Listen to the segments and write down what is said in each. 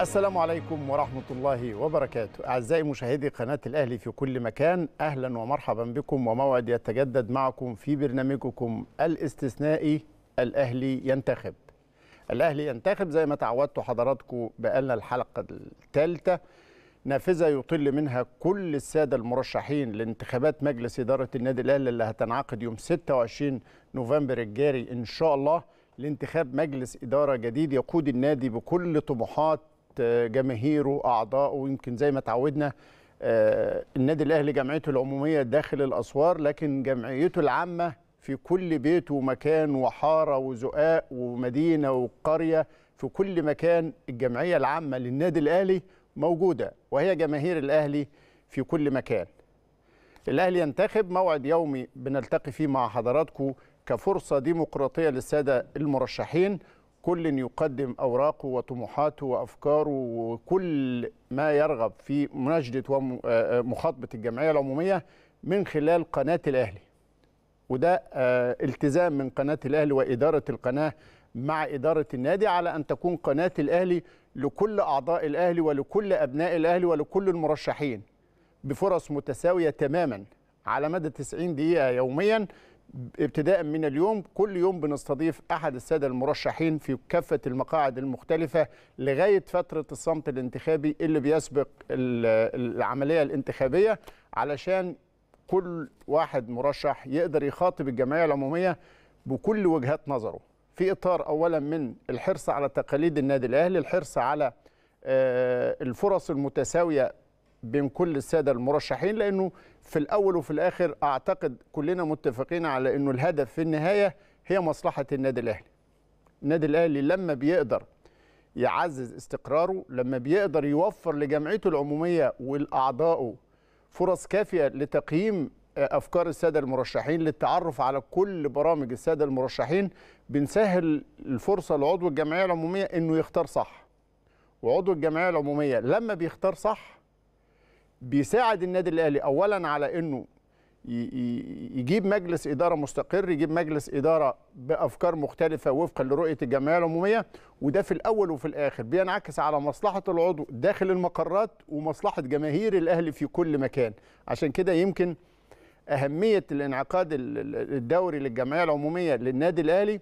السلام عليكم ورحمة الله وبركاته أعزائي مشاهدي قناة الأهلي في كل مكان أهلا ومرحبا بكم وموعد يتجدد معكم في برنامجكم الاستثنائي الأهلي ينتخب الأهلي ينتخب زي ما تعودت حضراتكم بقالنا الحلقة الثالثة نافذة يطل منها كل السادة المرشحين لانتخابات مجلس إدارة النادي الأهلي اللي هتنعقد يوم 26 نوفمبر الجاري إن شاء الله لانتخاب مجلس إدارة جديد يقود النادي بكل طموحات جماهيره اعضائه يمكن زي ما تعودنا آه، النادي الاهلي جمعيته العموميه داخل الاسوار لكن جمعيته العامه في كل بيت ومكان وحاره وزقاق ومدينه وقريه في كل مكان الجمعيه العامه للنادي الاهلي موجوده وهي جماهير الاهلي في كل مكان. الاهلي ينتخب موعد يومي بنلتقي فيه مع حضراتكم كفرصه ديمقراطيه للساده المرشحين كل يقدم أوراقه وطموحاته وأفكاره وكل ما يرغب في مناشدة ومخاطبة الجمعية العمومية من خلال قناة الأهلي وده آه، التزام من قناة الأهلي وإدارة القناة مع إدارة النادي على أن تكون قناة الأهلي لكل أعضاء الأهلي ولكل أبناء الأهلي ولكل المرشحين بفرص متساوية تماما على مدى 90 دقيقة يوميا ابتداء من اليوم كل يوم بنستضيف احد الساده المرشحين في كافه المقاعد المختلفه لغايه فتره الصمت الانتخابي اللي بيسبق العمليه الانتخابيه علشان كل واحد مرشح يقدر يخاطب الجمعيه العموميه بكل وجهات نظره في اطار اولا من الحرص على تقاليد النادي الاهلي الحرص على آه، الفرص المتساويه بين كل الساده المرشحين لانه في الاول وفي الاخر اعتقد كلنا متفقين على انه الهدف في النهايه هي مصلحه النادي الاهلي. النادي الاهلي لما بيقدر يعزز استقراره، لما بيقدر يوفر لجمعيته العموميه ولاعضائه فرص كافيه لتقييم آه، افكار الساده المرشحين للتعرف على كل برامج الساده المرشحين بنسهل الفرصه لعضو الجمعيه العموميه انه يختار صح. وعضو الجمعيه العموميه لما بيختار صح بيساعد النادي الاهلي اولا على انه يجيب مجلس اداره مستقر يجيب مجلس اداره بافكار مختلفه وفقا لرؤيه الجمعيه العموميه وده في الاول وفي الاخر بينعكس على مصلحه العضو داخل المقرات ومصلحه جماهير الاهلي في كل مكان عشان كده يمكن اهميه الانعقاد الدوري للجمعيه العموميه للنادي الاهلي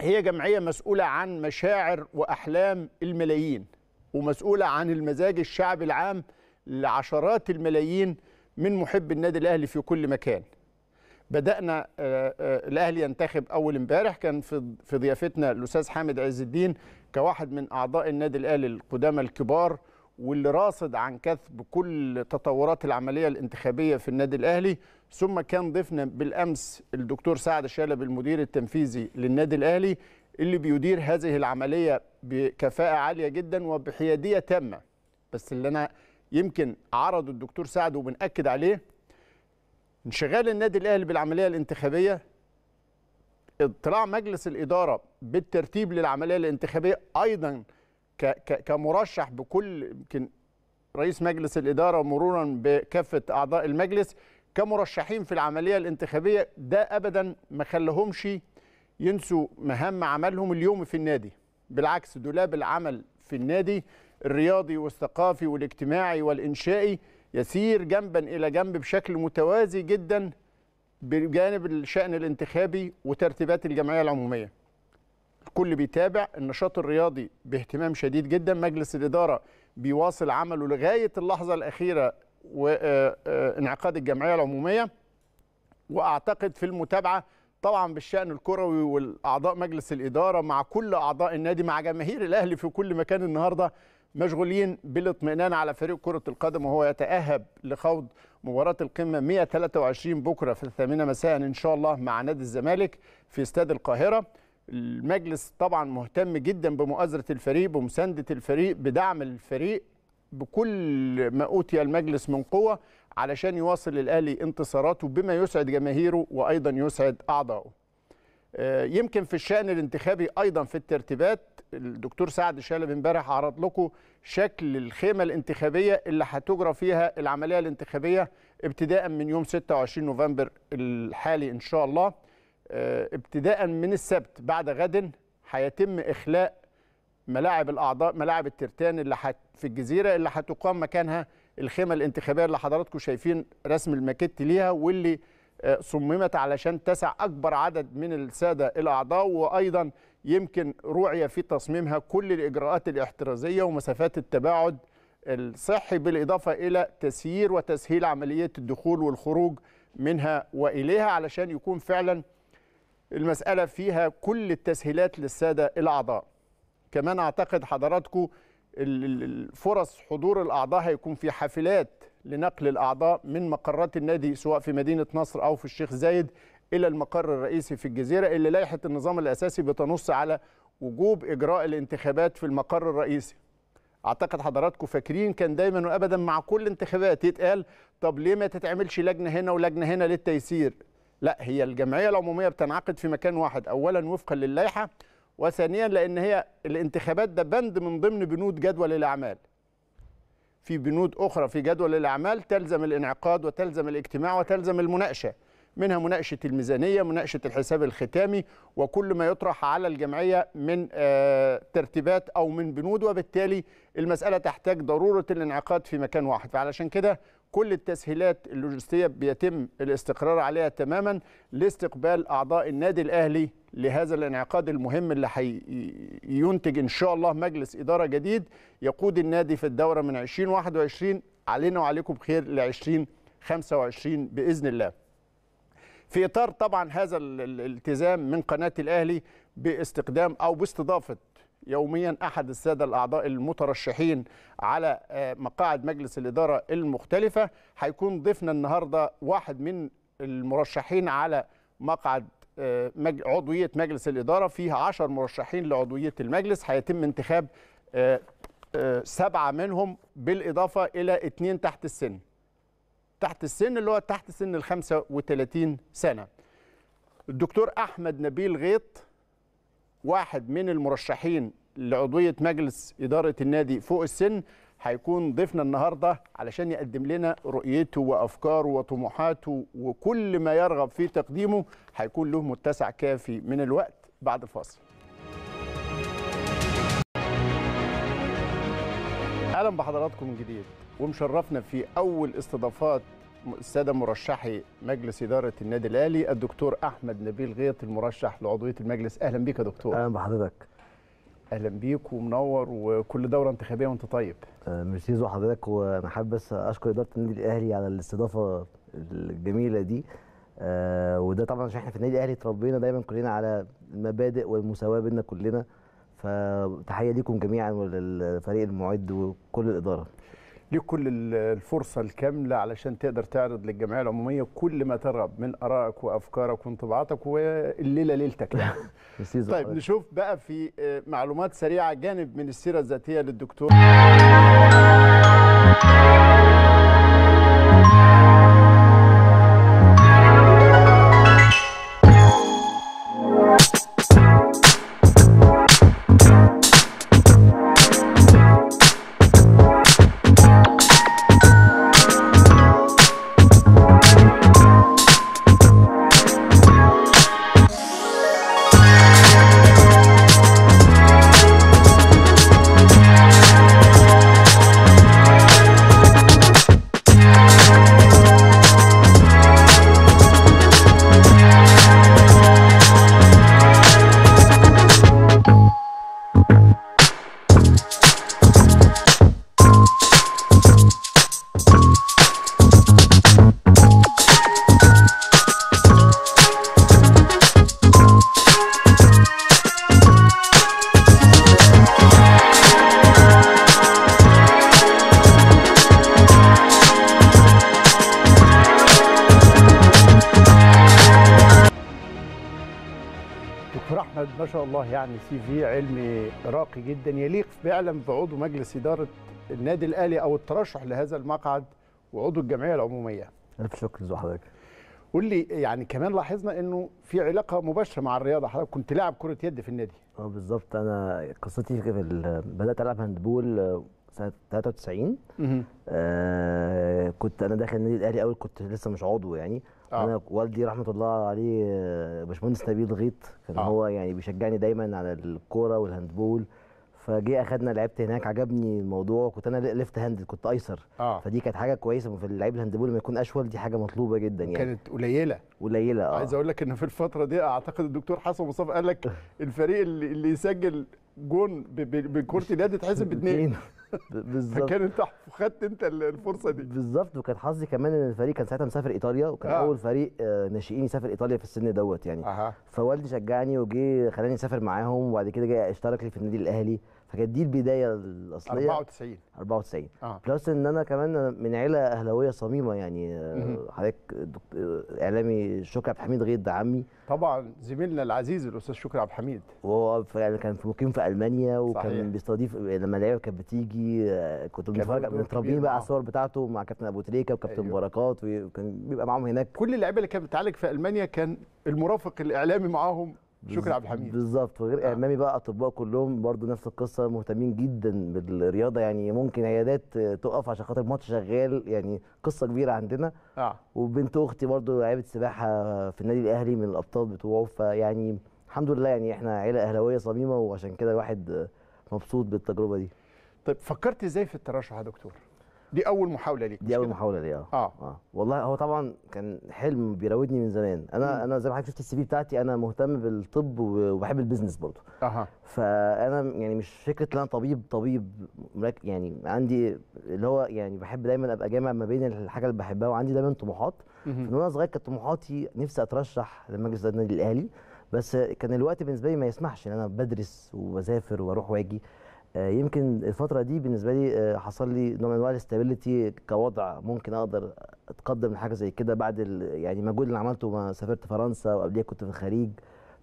هي جمعيه مسؤوله عن مشاعر واحلام الملايين ومسؤوله عن المزاج الشعبي العام لعشرات الملايين من محب النادي الاهلي في كل مكان بدانا آه، آه، الاهلي ينتخب اول امبارح كان في في ضيافتنا الاستاذ حامد عز الدين كواحد من اعضاء النادي الاهلي القدامى الكبار واللي راصد عن كثب كل تطورات العمليه الانتخابيه في النادي الاهلي ثم كان ضيفنا بالامس الدكتور سعد شلبي المدير التنفيذي للنادي الاهلي اللي بيدير هذه العمليه بكفاءه عاليه جدا وبحياديه تامه بس اللي انا يمكن عرضه الدكتور سعد وبنأكد عليه انشغال النادي الاهلي بالعمليه الانتخابيه اطلاع مجلس الاداره بالترتيب للعمليه الانتخابيه ايضا كمرشح بكل يمكن رئيس مجلس الاداره مرورا بكافه اعضاء المجلس كمرشحين في العمليه الانتخابيه ده ابدا ما خلهمش ينسوا مهام عملهم اليوم في النادي بالعكس دولاب العمل في النادي الرياضي والثقافي والاجتماعي والإنشائي يسير جنبا إلى جنب بشكل متوازي جدا بجانب الشأن الانتخابي وترتيبات الجمعية العمومية الكل بيتابع النشاط الرياضي باهتمام شديد جدا مجلس الإدارة بيواصل عمله لغاية اللحظة الأخيرة وانعقاد آه، آه، الجمعية العمومية وأعتقد في المتابعة طبعا بالشأن الكروي والأعضاء مجلس الإدارة مع كل أعضاء النادي مع جماهير الأهلي في كل مكان النهارده مشغولين بالاطمئنان على فريق كرة القدم وهو يتأهب لخوض مباراة القمة 123 بكرة في الثامنة مساء إن شاء الله مع نادي الزمالك في استاد القاهرة المجلس طبعا مهتم جدا بمؤازرة الفريق بمساندة الفريق بدعم الفريق بكل ما أوتي المجلس من قوة علشان يواصل الأهلي انتصاراته بما يسعد جماهيره وأيضا يسعد أعضائه آه، يمكن في الشأن الانتخابي أيضا في الترتيبات الدكتور سعد شالب امبارح عرض لكم شكل الخيمة الانتخابية اللي هتجرى فيها العملية الانتخابية ابتداء من يوم 26 نوفمبر الحالي إن شاء الله آه، ابتداء من السبت بعد غد هيتم إخلاء ملاعب الأعضاء ملاعب الترتان اللي في الجزيرة اللي هتقام مكانها الخيمة الانتخابية اللي حضراتكم شايفين رسم الماكيت ليها واللي آه، صممت علشان تسع أكبر عدد من السادة الأعضاء وأيضا يمكن روعية في تصميمها كل الإجراءات الاحترازية ومسافات التباعد الصحي بالإضافة إلى تسيير وتسهيل عملية الدخول والخروج منها وإليها علشان يكون فعلا المسألة فيها كل التسهيلات للسادة الأعضاء كمان أعتقد حضراتكم الفرص حضور الأعضاء هيكون في حافلات لنقل الأعضاء من مقرات النادي سواء في مدينة نصر أو في الشيخ زايد إلى المقر الرئيسي في الجزيرة اللي لائحة النظام الأساسي بتنص على وجوب إجراء الانتخابات في المقر الرئيسي اعتقد حضراتكم فاكرين كان دايما وابدا مع كل انتخابات يتقال طب ليه ما تتعملش لجنه هنا ولجنه هنا للتيسير لا هي الجمعيه العموميه بتنعقد في مكان واحد اولا وفقا للائحه وثانيا لان هي الانتخابات ده بند من ضمن بنود جدول الاعمال في بنود أخرى في جدول الأعمال تلزم الانعقاد وتلزم الاجتماع وتلزم المناقشة منها مناقشة الميزانية مناقشة الحساب الختامي وكل ما يطرح على الجمعية من آه، ترتيبات أو من بنود وبالتالي المسألة تحتاج ضرورة الانعقاد في مكان واحد فعلشان كده كل التسهيلات اللوجستيه بيتم الاستقرار عليها تماما لاستقبال اعضاء النادي الاهلي لهذا الانعقاد المهم اللي هينتج ان شاء الله مجلس اداره جديد يقود النادي في الدوره من 2021 علينا وعليكم بخير ل 2025 باذن الله. في اطار طبعا هذا الالتزام من قناه الاهلي باستخدام او باستضافه يوميا احد الساده الاعضاء المترشحين على آه، مقاعد مجلس الاداره المختلفه هيكون ضيفنا النهارده واحد من المرشحين على مقعد آه، عضويه مجلس الاداره فيه 10 مرشحين لعضويه المجلس هيتم انتخاب آه، سبعه منهم بالاضافه الى اثنين تحت السن تحت السن اللي هو تحت سن ال 35 سنه الدكتور احمد نبيل غيط واحد من المرشحين لعضويه مجلس اداره النادي فوق السن هيكون ضيفنا النهارده علشان يقدم لنا رؤيته وافكاره وطموحاته وكل ما يرغب في تقديمه هيكون له متسع كافي من الوقت بعد الفاصل. اهلا بحضراتكم من جديد ومشرفنا في اول استضافات الساده مرشحي مجلس اداره النادي الاهلي الدكتور احمد نبيل غيط المرشح لعضويه المجلس اهلا بيك يا دكتور اهلا بحضرتك اهلا بيك ومنور وكل دوره انتخابيه وانت طيب آه، ميرسي زو حضرتك وانا حابب بس اشكر اداره النادي الاهلي على الاستضافه الجميله دي آه وده طبعا عشان احنا في النادي الاهلي اتربينا دايما كلنا على المبادئ والمساواه بينا كلنا فتحيه ليكم جميعا وللفريق المعد وكل الاداره ليك كل الفرصه الكامله علشان تقدر تعرض للجمعيه العموميه كل ما ترغب من ارائك وافكارك وانطباعاتك والليله ليلتك يعني. طيب نشوف بقى في آه، معلومات سريعه جانب من السيره الذاتيه للدكتور راقي جدا يليق فعلا بعضو مجلس اداره النادي الاهلي او الترشح لهذا المقعد وعضو الجمعيه العموميه. الف شكر لحضرتك قول لي يعني كمان لاحظنا انه في علاقه مباشره مع الرياضه حضرتك كنت لاعب كره يد في النادي. اه بالظبط انا قصتي في بدات العب هاندبول آه، سنه 93 آه كنت انا داخل النادي الاهلي اول كنت لسه مش عضو يعني آه. انا والدي رحمه الله عليه آه، باشمهندس نبيل غيط كان آه. هو يعني بيشجعني دايما على الكوره والهاندبول فجه اخدنا لعبت هناك عجبني الموضوع كنت انا ليفت هاند كنت ايسر آه. فدي كانت حاجه كويسه في اللعيب الهاندبول لما يكون اشول دي حاجه مطلوبه جدا يعني كانت قليله قليله اه عايز اقول لك ان في الفتره دي اعتقد الدكتور حسن مصطفى قال لك الفريق اللي, اللي يسجل جون بكره اليد يتحسب باثنين بالظبط فكان انت خدت انت الفرصه دي بالظبط وكان حظي كمان ان الفريق كان ساعتها مسافر ايطاليا وكان آه. اول فريق آه، ناشئين يسافر ايطاليا في السن دوت يعني آه. فوالدي شجعني وجه خلاني اسافر معاهم وبعد كده جاي اشترك لي في النادي الاهلي فكانت دي البدايه الاصليه 94 94 آه. بلس ان انا كمان من عيله اهلاويه صميمه يعني حضرتك اعلامي شكري عبد الحميد غيد عمي طبعا زميلنا العزيز الاستاذ شكري عبد الحميد وهو يعني كان في مقيم في المانيا وكان صحيح. بيستضيف لما اللعيبه كانت بتيجي آه، كنت بنتفرج متربيين بقى على الصور بتاعته مع كابتن ابو تريكه وكابتن أيوه. بركات وكان بيبقى معاهم هناك كل اللعيبه اللي كانت بتعالج في المانيا كان المرافق الاعلامي معاهم شكرا عبد الحميد بالظبط وغير آه. نعم. امامي بقى اطباء كلهم برضو نفس القصه مهتمين جدا بالرياضه يعني ممكن عيادات تقف عشان خاطر ماتش شغال يعني قصه كبيره عندنا اه وبنت اختي برضو لعيبه سباحه في النادي الاهلي من الابطال بتوعه فيعني الحمد لله يعني احنا عيله اهلاويه صميمه وعشان كده الواحد مبسوط بالتجربه دي طيب فكرت ازاي في الترشح يا دكتور دي اول محاوله ليك دي اول محاوله ليا آه. اه اه, والله هو طبعا كان حلم بيراودني من زمان انا م. انا زي ما حضرتك شفت السي في بتاعتي انا مهتم بالطب وبحب البيزنس برضه اها فانا يعني مش فكره ان انا طبيب طبيب يعني عندي اللي هو يعني بحب دايما ابقى جامع ما بين الحاجه اللي بحبها وعندي دايما طموحات من وانا صغير كانت طموحاتي نفسي اترشح لمجلس النادي الاهلي بس كان الوقت بالنسبه لي ما يسمحش ان انا بدرس وبسافر واروح واجي آه، يمكن الفتره دي بالنسبه لي آه، حصل لي نوع من انواع الاستابيليتي كوضع ممكن اقدر اتقدم لحاجه زي كده بعد يعني المجهود اللي عملته ما سافرت فرنسا وقبليها كنت في الخليج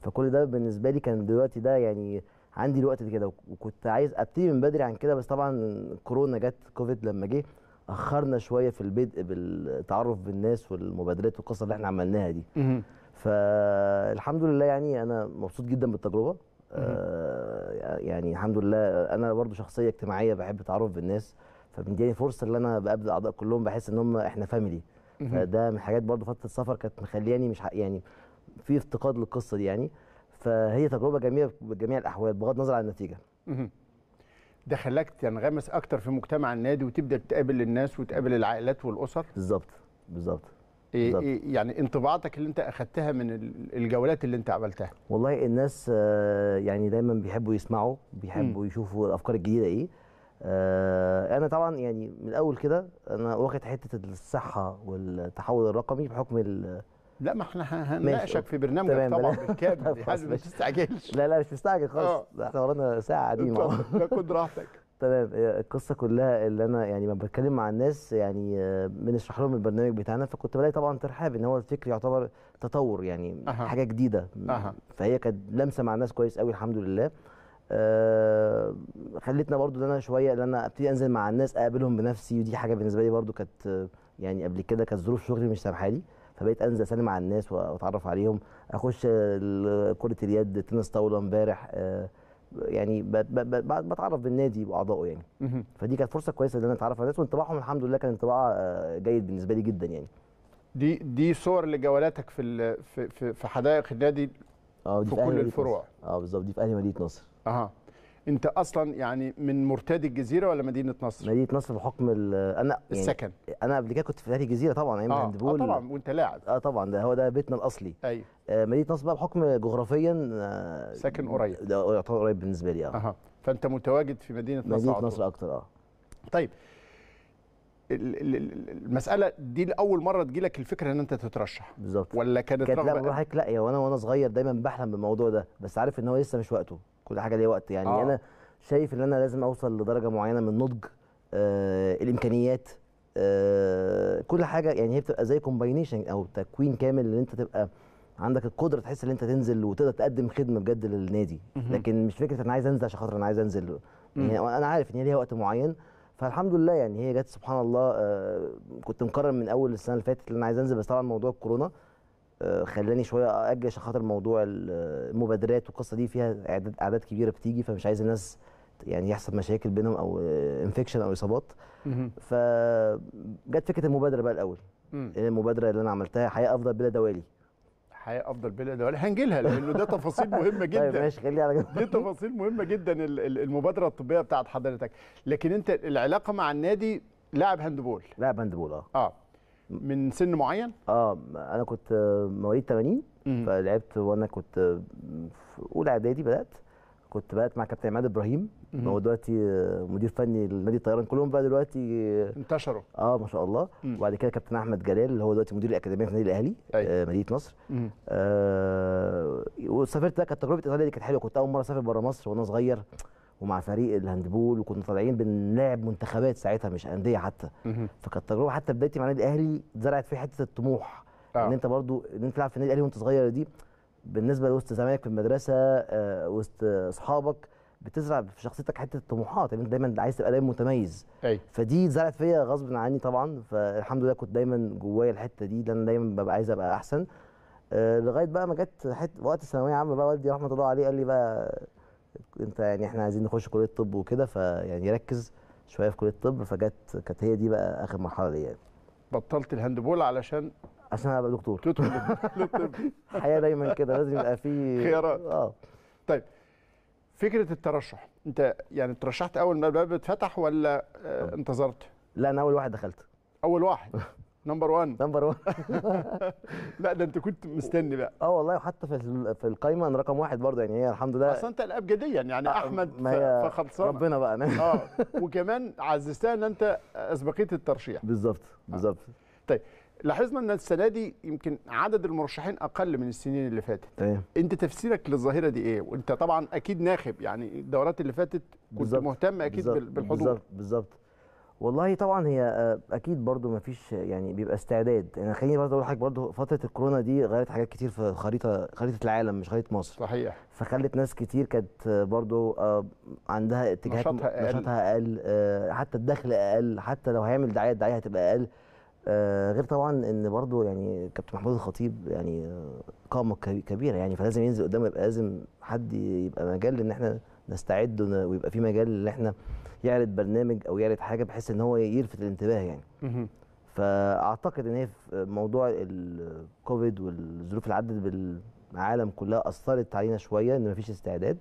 فكل ده بالنسبه لي كان دلوقتي ده يعني عندي الوقت كده وكنت عايز ابتدي من بدري عن كده بس طبعا كورونا جت كوفيد لما جه اخرنا شويه في البدء بالتعرف بالناس والمبادرات والقصه اللي احنا عملناها دي فالحمد لله يعني انا مبسوط جدا بالتجربه آه، يعني الحمد لله انا برضو شخصيه اجتماعيه بحب اتعرف بالناس فبيديني فرصه ان انا بقابل الاعضاء كلهم بحس ان هم احنا فاميلي فده من حاجات برضو فتره السفر كانت مخلياني مش يعني في افتقاد للقصه دي يعني فهي تجربه جميله بجميع الاحوال بغض النظر عن النتيجه ده خلاك تنغمس اكتر في مجتمع النادي وتبدا تقابل الناس وتقابل العائلات والاسر بالظبط بالظبط إيه إيه يعني انطباعاتك اللي انت اخذتها من الجولات اللي انت عملتها والله الناس آه، يعني دايما بيحبوا يسمعوا بيحبوا م. يشوفوا الافكار الجديده ايه انا طبعا يعني من الاول كده انا واخد حته الصحه والتحول الرقمي بحكم ال لا ما احنا هنناقشك في برنامجك طبعا بالكامل ما تستعجلش لا لا مش مستعجل خالص آه. احنا ورانا ساعه قاعدين كنت راحتك تمام آه، القصه كلها اللي انا يعني لما بتكلم مع الناس يعني آه، بنشرح لهم البرنامج بتاعنا فكنت بلاقي طبعا ترحاب ان هو الفكر يعتبر تطور يعني أه. حاجه جديده أه. فهي كانت لمسه مع الناس كويس قوي الحمد لله آه، خلتنا برضو ان انا شويه ان انا ابتدي انزل مع الناس اقابلهم بنفسي ودي حاجه بالنسبه لي برضو كانت يعني قبل كده كانت ظروف شغلي مش سامحه لي فبقيت انزل اسلم على الناس واتعرف عليهم اخش كره اليد تنس طاوله امبارح آه يعني بتعرف بالنادي واعضائه يعني فدي كانت فرصه كويسه ان انا اتعرف على الناس وانطباعهم الحمد لله كان انطباع آه، جيد بالنسبه لي جدا يعني دي دي صور لجولاتك في في في حدائق النادي آه، في كل الفروع اه بالظبط دي في اهلي مدينه نصر اها انت اصلا يعني من مرتادي الجزيره ولا مدينه نصر؟ مدينه نصر بحكم انا يعني السكن انا قبل كده كنت في نادي الجزيره طبعا ايام آه. هاندبول آه طبعا وانت لاعب اه طبعا ده هو ده بيتنا الاصلي ايوه آه مدينه نصر بقى بحكم جغرافيا آه ساكن قريب ده يعتبر قريب بالنسبه لي اه أه. فانت متواجد في مدينه, مدينة نصر مدينه نصر اكتر اه طيب المساله دي لاول مره تجيلك الفكره ان انت تترشح بالظبط ولا كانت, كانت لا لا يا وانا وانا صغير دايما بحلم بالموضوع ده بس عارف ان هو لسه مش وقته كل حاجه ليها وقت يعني آه. انا شايف ان انا لازم اوصل لدرجه معينه من النضج آه الامكانيات آه كل حاجه يعني هي بتبقى زي كومباينيشن او تكوين كامل ان انت تبقى عندك القدره تحس ان انت تنزل وتقدر تقدم خدمه بجد للنادي لكن مش فكره انا عايز انزل عشان خاطر انا عايز انزل يعني انا عارف ان هي ليها وقت معين فالحمد لله يعني هي جت سبحان الله آه كنت مقرر من اول السنه اللي فاتت ان انا عايز انزل بس طبعا موضوع الكورونا آه، خلاني شويه اجل عشان خاطر موضوع المبادرات والقصه دي فيها اعداد اعداد كبيره بتيجي فمش عايز الناس يعني يحصل مشاكل بينهم او انفكشن آه، او اصابات فجت فكره المبادره بقى الاول إيه المبادره اللي انا عملتها حياه افضل بلا دوالي حياه افضل بلا دوالي هنجي لها لانه ده تفاصيل مهمه طيب جدا طيب ماشي خليها على جنب دي تفاصيل مهمه جدا المبادره الطبيه بتاعت حضرتك لكن انت العلاقه مع النادي لاعب هاندبول لاعب هاندبول اه اه من سن معين؟ اه انا كنت آه، مواليد 80 فلعبت وانا كنت آه، في اولى اعدادي بدات كنت بدات مع كابتن عماد ابراهيم هو دلوقتي آه، مدير فني لنادي الطيران كلهم بقى دلوقتي انتشروا اه ما شاء الله مم. وبعد كده كابتن احمد جلال اللي هو دلوقتي مدير الاكاديميه في النادي الاهلي آه مدينه نصر آه وسافرت بقى كانت تجربه ايطاليا دي كانت حلوه كنت اول مره اسافر بره مصر وانا صغير ومع فريق الهاندبول وكنا طالعين بنلعب منتخبات ساعتها مش انديه حتى فكانت تجربه حتى بدايتي مع النادي الاهلي زرعت في حته الطموح آه. ان انت برضو ان انت تلعب في النادي الاهلي وانت صغير دي بالنسبه لوسط زمايلك في المدرسه آه وسط اصحابك بتزرع في شخصيتك حته الطموحات يعني انت دايما عايز تبقى دايما متميز أي. فدي زرعت فيا غصب عني طبعا فالحمد لله كنت دايما جوايا الحته دي انا دايما ببقى عايز ابقى احسن آه لغايه بقى ما جت وقت الثانويه عامه بقى والدي رحمه الله عليه قال لي بقى انت يعني احنا عايزين نخش كليه طب وكده فيعني ركز شويه في كليه الطب فجت كانت هي دي بقى اخر مرحله ليا يعني. بطلت الهاندبول علشان عشان ابقى دكتور تدخل الحياه دايما كده لازم يبقى في خيارات اه طيب فكره الترشح انت يعني ترشحت اول ما الباب اتفتح ولا آه، آه. انتظرت؟ لا انا اول واحد دخلت اول واحد نمبر 1 نمبر 1 لا ده انت كنت مستني بقى اه والله وحتى في في القايمه انا رقم واحد برضه يعني هي الحمد لله اصل انت الابجديا يعني آه احمد فخلصان ربنا بقى اه وكمان عززتها ان انت اسبقيه الترشيح بالظبط آه. بالظبط آه. طيب لاحظنا ان السنه دي يمكن عدد المرشحين اقل من السنين اللي فاتت انت تفسيرك للظاهره دي ايه وانت طبعا اكيد ناخب يعني الدورات اللي فاتت كنت مهتم اكيد بالظبط بالحضور بالظبط بالظبط والله طبعا هي آه، اكيد برضو ما فيش يعني بيبقى استعداد انا خليني برضو اقول حاجه برضو فتره الكورونا دي غيرت حاجات كتير في خريطه خريطه العالم مش خريطه مصر صحيح فخلت ناس كتير كانت آه، برضو آه، عندها اتجاهات نشاطها اقل, نشاطها أقل. حتى الدخل اقل حتى لو هيعمل دعايه الدعايه هتبقى اقل غير طبعا ان برضو يعني كابتن محمود الخطيب يعني قامه كبيره يعني فلازم ينزل قدامه يبقى لازم حد يبقى مجال ان احنا نستعد ويبقى في مجال ان احنا يعرض برنامج او يعرض حاجه بحيث ان هو يلفت الانتباه يعني فاعتقد ان هي في موضوع الكوفيد والظروف اللي عدت بالعالم كلها اثرت علينا شويه ان مفيش استعداد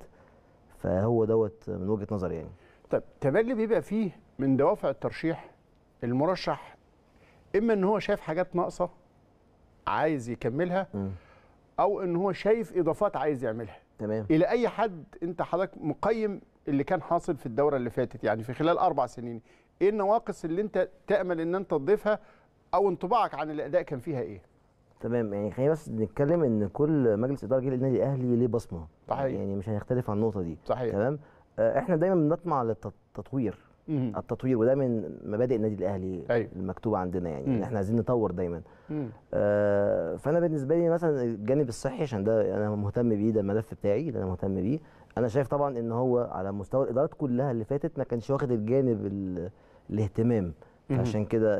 فهو دوت من وجهه نظري يعني طيب تبلي بيبقى فيه من دوافع الترشيح المرشح اما ان هو شايف حاجات ناقصه عايز يكملها او ان هو شايف اضافات عايز يعملها تمام الى اي حد انت حضرتك مقيم اللي كان حاصل في الدوره اللي فاتت يعني في خلال اربع سنين ايه النواقص اللي انت تامل ان انت تضيفها او انطباعك عن الاداء كان فيها ايه تمام يعني خلينا بس نتكلم ان كل مجلس اداره جيل النادي الاهلي ليه بصمه صحيح يعني مش هنختلف عن النقطه دي صحيح تمام آه، احنا دايما بنطمع للتطوير مم. التطوير وده من مبادئ النادي الاهلي أيوه. المكتوبه عندنا يعني مم. احنا عايزين نطور دايما آه فانا بالنسبه لي مثلا الجانب الصحي عشان ده انا مهتم بيه ده الملف بتاعي اللي انا مهتم بيه انا شايف طبعا ان هو على مستوى الادارات كلها اللي فاتت ما كانش واخد الجانب الاهتمام عشان كده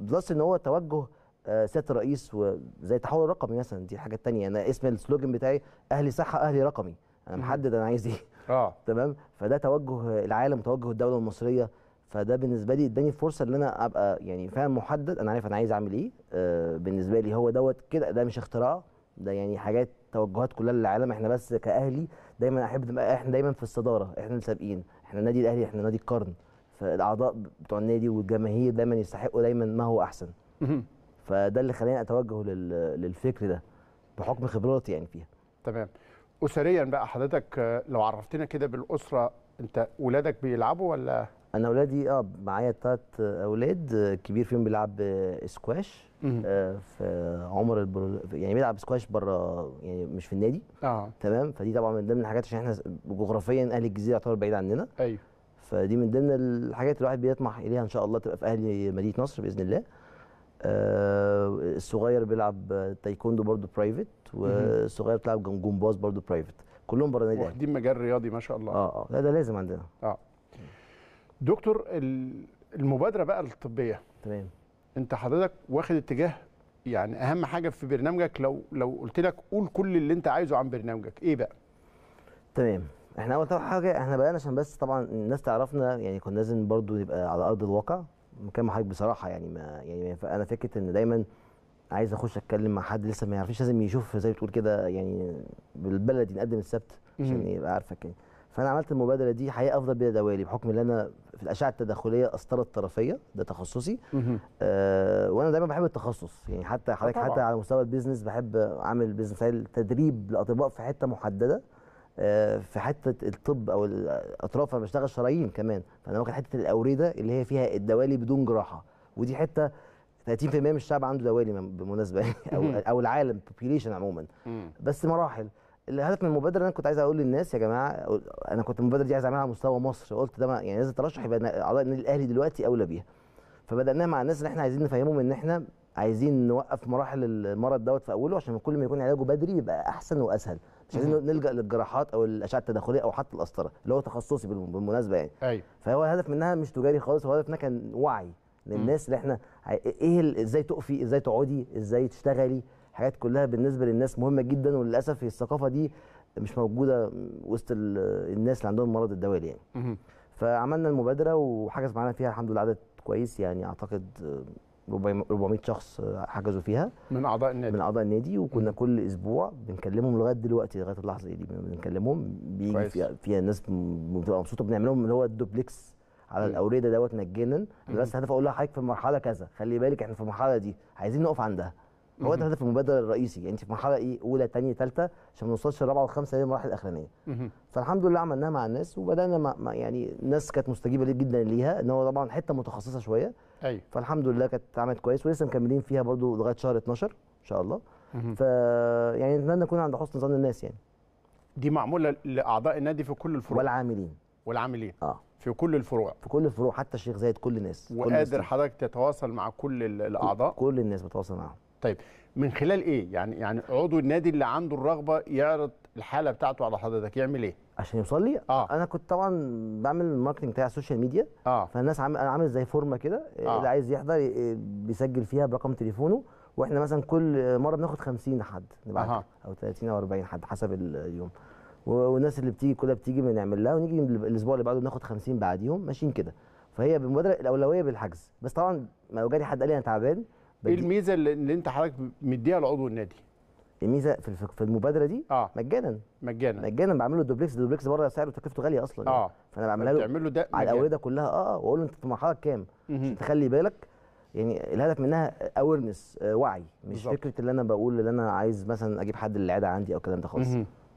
بلس ان هو توجه سياده الرئيس وزي التحول الرقمي مثلا دي حاجه تانية انا اسم السلوجن بتاعي اهلي صحه اهلي رقمي انا محدد انا عايز ايه اه تمام فده توجه العالم توجه الدوله المصريه فده بالنسبه لي اداني فرصه ان انا ابقى يعني فعلا محدد انا عارف انا عايز اعمل ايه آه بالنسبه لي هو دوت كده ده مش اختراع ده يعني حاجات توجهات كلها للعالم احنا بس كاهلي دايما احب احنا دايما في الصداره احنا اللي سابقين احنا النادي الاهلي احنا نادي القرن فالاعضاء بتوع النادي والجماهير دايما يستحقوا دايما ما هو احسن فده اللي خلاني اتوجه للفكر ده بحكم خبراتي يعني فيها تمام اسريا بقى حضرتك لو عرفتنا كده بالاسره انت ولادك بيلعبوا ولا انا اولادي اه معايا ثلاث اولاد كبير فيهم بيلعب سكواش آه، في عمر البرو... يعني بيلعب سكواش بره يعني مش في النادي اه تمام فدي طبعا من ضمن الحاجات عشان احنا جغرافيا اهل الجزيره يعتبر بعيد عننا ايوه فدي من ضمن الحاجات الواحد بيطمح اليها ان شاء الله تبقى في اهلي مدينه نصر باذن الله آه الصغير بيلعب تايكوندو برضو برايفت والصغير بيلعب جمباز برضو برايفت كلهم بره النادي يعني. واخدين مجال رياضي ما شاء الله اه اه لا ده لازم عندنا اه دكتور المبادره بقى الطبيه تمام انت حضرتك واخد اتجاه يعني اهم حاجه في برنامجك لو لو قلت لك قول كل اللي انت عايزه عن برنامجك ايه بقى تمام احنا اول حاجه احنا بدانا عشان بس طبعا الناس تعرفنا يعني كنا لازم برضو نبقى على ارض الواقع مكان حضرتك بصراحه يعني ما يعني انا فكره ان دايما عايز اخش اتكلم مع حد لسه ما يعرفش لازم يشوف زي بتقول كده يعني بالبلدي نقدم السبت عشان يبقى عارفك يعني فانا عملت المبادره دي حقيقه افضل بيها دوالي بحكم ان انا في الاشعه التداخليه قسطره الطرفيه ده تخصصي آه وانا دايما بحب التخصص يعني حتى حضرتك حتى على مستوى البيزنس بحب اعمل بيزنس تدريب لاطباء في حته محدده آه في حته الطب او الاطراف انا بشتغل شرايين كمان فانا واخد حته الاورده اللي هي فيها الدوالي بدون جراحه ودي حته 30% من الشعب عنده دوالي بالمناسبه يعني، او او العالم بوبيليشن عموما بس مراحل الهدف من المبادره انا كنت عايز اقول للناس يا جماعه انا كنت المبادره دي عايز اعملها على مستوى مصر قلت ده يعني لازم ترشح يبقى اعضاء النادي الاهلي دلوقتي اولى بيها فبداناها مع الناس ان احنا عايزين نفهمهم ان احنا عايزين نوقف مراحل المرض دوت في اوله عشان كل ما يكون علاجه بدري يبقى احسن واسهل مش عايزين نلجا للجراحات او الاشعه التداخليه او حتى القسطره اللي هو تخصصي بالمناسبه يعني أي. أيوه. فهو الهدف منها مش تجاري خالص هو هدفنا كان وعي للناس اللي احنا ايه ازاي تقفي ازاي تقعدي ازاي تشتغلي حاجات كلها بالنسبه للناس مهمه جدا وللاسف الثقافه دي مش موجوده وسط الناس اللي عندهم مرض الدوالي يعني فعملنا المبادره وحجز معانا فيها الحمد لله عدد كويس يعني اعتقد 400 شخص حجزوا فيها من اعضاء النادي من اعضاء النادي وكنا كل اسبوع بنكلمهم لغايه دلوقتي لغايه اللحظه دي بنكلمهم بيجي فيها, فيها ناس بتبقى مبسوطه بنعملهم اللي هو الدوبلكس على الاورده دوت مجانا بس هدف اقول لحضرتك في المرحله كذا خلي بالك احنا في المرحله دي عايزين نقف عندها هو ده هدف المبادره الرئيسي يعني انت في مرحله ايه اولى ثانيه ثالثه عشان ما نوصلش الرابعه والخامسه هي المراحل الاخرانيه فالحمد لله عملناها مع الناس وبدانا مع يعني الناس كانت مستجيبه جدا ليها ان هو طبعا حته متخصصه شويه ايوه فالحمد لله كانت اتعملت كويس ولسه مكملين فيها برضو لغايه شهر 12 ان شاء الله ف يعني نتمنى نكون عند حسن ظن الناس يعني دي معموله لاعضاء النادي في كل الفروع والعاملين والعاملين اه في كل الفروع في كل الفروع حتى الشيخ زايد كل الناس وقادر حضرتك تتواصل مع كل الاعضاء كل الناس بتواصل معاهم طيب من خلال ايه يعني يعني عضو النادي اللي عنده الرغبه يعرض الحاله بتاعته على حضرتك يعمل ايه عشان يوصل لي آه. انا كنت طبعا بعمل الماركتنج بتاع السوشيال ميديا آه. فالناس عامل انا عامل زي فورمه كده آه. آه. اللي عايز يحضر آه، بيسجل فيها برقم تليفونه واحنا مثلا كل مره بناخد 50 حد آه. او 30 او 40 حد حسب اليوم والناس اللي بتيجي كلها بتيجي بنعمل لها ونيجي الاسبوع اللي بعده بناخد 50 بعديهم ماشيين كده فهي بالمبادره الاولويه بالحجز بس طبعا ما جالي حد قال لي انا تعبان ايه الميزه اللي انت حضرتك مديها لعضو النادي؟ الميزه في في المبادره دي آه. مجانا مجانا مجانا بعمل له الدوبلكس الدوبلكس بره سعره تكلفته غاليه اصلا يعني. اه فانا بعملها له بتعمل له ده على الاورده كلها آه،, اه واقول له انت في مرحله كام عشان تخلي بالك يعني الهدف منها اويرنس آه وعي مش بالزبط. فكره اللي انا بقول اللي انا عايز مثلا اجيب حد للعياده عندي او الكلام ده خالص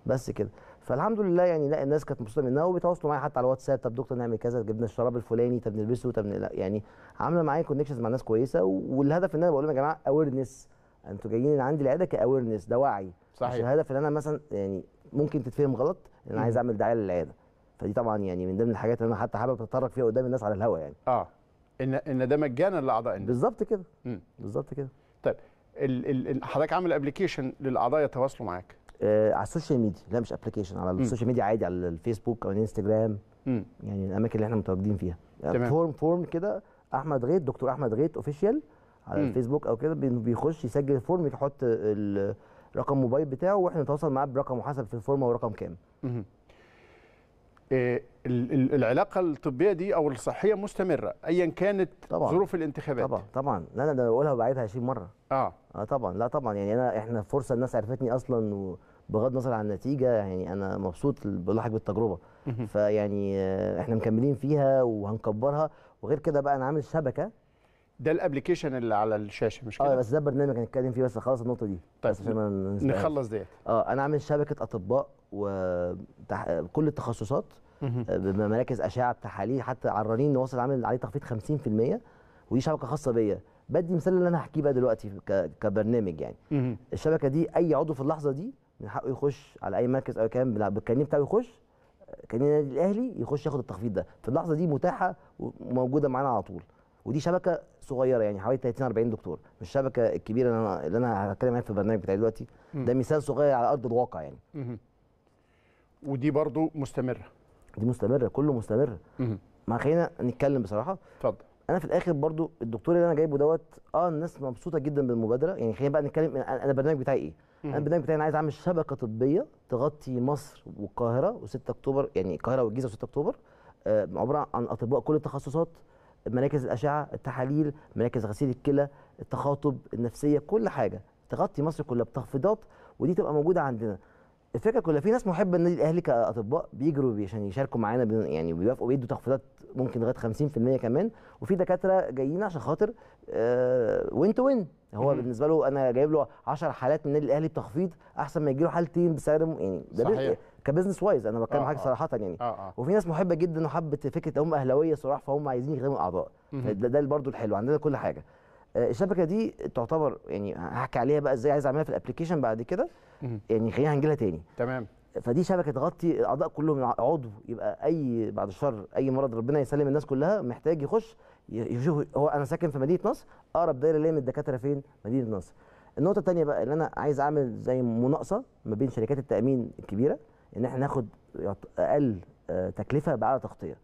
بس كده فالحمد لله يعني لا الناس كانت مبسوطه منها وبيتواصلوا معايا حتى على الواتساب طب دكتور نعمل كذا جبنا الشراب الفلاني طب نلبسه طب لا يعني عامله معايا كونكشنز مع ناس كويسه والهدف ان انا بقول لهم يا جماعه اويرنس انتوا جايين عندي العياده كاويرنس ده وعي صحيح مش الهدف ان انا مثلا يعني ممكن تتفهم غلط ان انا عايز اعمل دعايه للعياده فدي طبعا يعني من ضمن الحاجات اللي انا حتى حابب اتطرق فيها قدام الناس على الهوا يعني اه ان ان ده مجانا لاعضاء النادي بالظبط كده بالظبط كده طيب حضرتك عامل ابلكيشن للاعضاء يتواصلوا معاك آه على السوشيال ميديا لا مش ابلكيشن على السوشيال ميديا عادي على الفيسبوك او الانستجرام يعني الاماكن اللي احنا متواجدين فيها يعني تمام. فورم فورم كده احمد غيت دكتور احمد غيت اوفيشال على مم. الفيسبوك او كده بيخش يسجل الفورم يحط رقم موبايل بتاعه واحنا نتواصل معاه برقمه حسب في الفورم هو رقم كام إيه العلاقه الطبيه دي او الصحيه مستمره ايا كانت طبعًا. ظروف الانتخابات طبعا طبعا لا انا بقولها وبعيدها 20 مره اه اه طبعا لا طبعا يعني انا احنا فرصه الناس عرفتني اصلا و... بغض النظر عن النتيجه يعني انا مبسوط بلاحق بالتجربه فيعني آه، احنا مكملين فيها وهنكبرها وغير كده بقى انا عامل شبكه ده الابلكيشن اللي على الشاشه مش آه، كده اه بس ده برنامج هنتكلم فيه بس خلاص النقطه دي طيب بس عشان نخلص ديت اه انا عامل شبكه اطباء وكل التخصصات آه، بمراكز اشعه بتحاليل حتى عرانين واصل عامل عليه تخفيض 50% ودي شبكه خاصه بيا بدي مثال اللي انا هحكيه بقى دلوقتي كبرنامج يعني الشبكه دي اي عضو في اللحظه دي من حقه يخش على اي مركز او كان بالكارنيه بتاعه يخش كان النادي الاهلي يخش ياخد التخفيض ده في اللحظه دي متاحه وموجوده معانا على طول ودي شبكه صغيره يعني حوالي 30 40 دكتور مش الشبكه الكبيره اللي انا اللي انا هتكلم عنها في البرنامج بتاعي دلوقتي ده مثال صغير على ارض الواقع يعني م. ودي برضو مستمره دي مستمره كله مستمر ما خلينا نتكلم بصراحه اتفضل انا في الاخر برضو الدكتور اللي انا جايبه دوت اه الناس مبسوطه جدا بالمبادره يعني خلينا بقى نتكلم انا البرنامج بتاعي ايه انا البرنامج بتاعي انا عايز اعمل شبكه طبيه تغطي مصر والقاهره و6 اكتوبر يعني القاهره والجيزه و6 اكتوبر آه، عباره عن اطباء كل التخصصات مراكز الاشعه التحاليل مراكز غسيل الكلى التخاطب النفسيه كل حاجه تغطي مصر كلها بتخفيضات ودي تبقى موجوده عندنا الفكره كلها في ناس محبه النادي الاهلي كاطباء بيجروا عشان يشاركوا معانا يعني بيوافقوا بيدوا تخفيضات ممكن لغايه 50% كمان وفي دكاتره جايين عشان خاطر وين تو وين هو بالنسبه له انا جايب له 10 حالات من النادي الاهلي بتخفيض احسن ما يجي له حالتين بسعر يعني ده صحيح. كبزنس وايز انا بتكلم آه معاك آه صراحه يعني آه آه. وفي ناس محبه جدا وحبت فكره هم أمم اهلاويه صراحه فهم عايزين يخدموا الاعضاء ده, ده برضو الحلو عندنا كل حاجه آه، الشبكه دي تعتبر يعني هحكي عليها بقى ازاي عايز اعملها في الابلكيشن بعد كده يعني خلينا هنجيلها تاني تمام فدي شبكه تغطي الاعضاء كلهم عضو يبقى اي بعد الشر اي مرض ربنا يسلم الناس كلها محتاج يخش يشوف هو انا ساكن في مدينه نصر اقرب دايره ليا من الدكاتره فين مدينه نصر النقطه الثانيه بقى اللي انا عايز اعمل زي مناقصه ما بين شركات التامين الكبيره ان احنا ناخد اقل آه، تكلفه باعلى تغطيه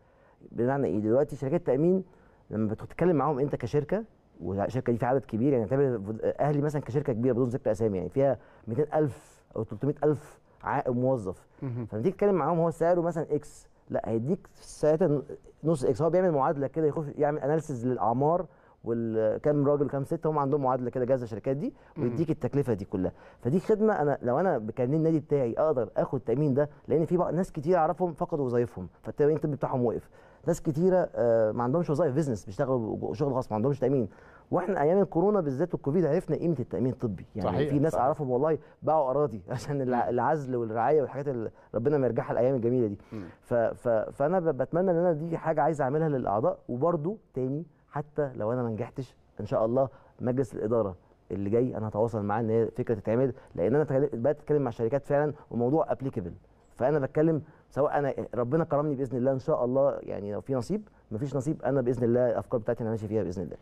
بمعنى ايه دلوقتي شركات التامين لما بتتكلم معاهم انت كشركه والشركه دي في عدد كبير يعني اعتبر اهلي مثلا كشركه كبيره بدون ذكر اسامي يعني فيها 200000 او 300000 موظف فلما تيجي تتكلم معاهم هو سعره مثلا اكس لا هيديك ساعتها نص اكس هو بيعمل معادله كده يخش يعمل اناليسيز للاعمار والكام راجل وكام ست هم عندهم معادله كده جاهزه الشركات دي ويديك التكلفه دي كلها فدي خدمه انا لو انا بكلمني النادي بتاعي اقدر اخد التامين ده لان في ناس كتير اعرفهم فقدوا وظايفهم فالتامين الطبي بتاعهم وقف ناس كتيره آه، ما عندهمش وظائف بيزنس بيشتغلوا شغل خاص ما عندهمش تامين واحنا ايام الكورونا بالذات والكوفيد عرفنا قيمه التامين الطبي يعني صحيح في ناس اعرفهم والله باعوا اراضي عشان العزل والرعايه والحاجات اللي ربنا ما يرجعها الايام الجميله دي ف ف فانا بتمنى ان انا دي حاجه عايز اعملها للاعضاء وبرده تاني حتى لو انا ما نجحتش ان شاء الله مجلس الاداره اللي جاي انا هتواصل معاه ان هي فكره تتعمل لان انا بقيت اتكلم مع الشركات فعلا وموضوع ابليكابل فانا بتكلم سواء انا ربنا كرمني باذن الله ان شاء الله يعني لو في نصيب مفيش نصيب انا باذن الله الافكار بتاعتي انا ماشي فيها باذن الله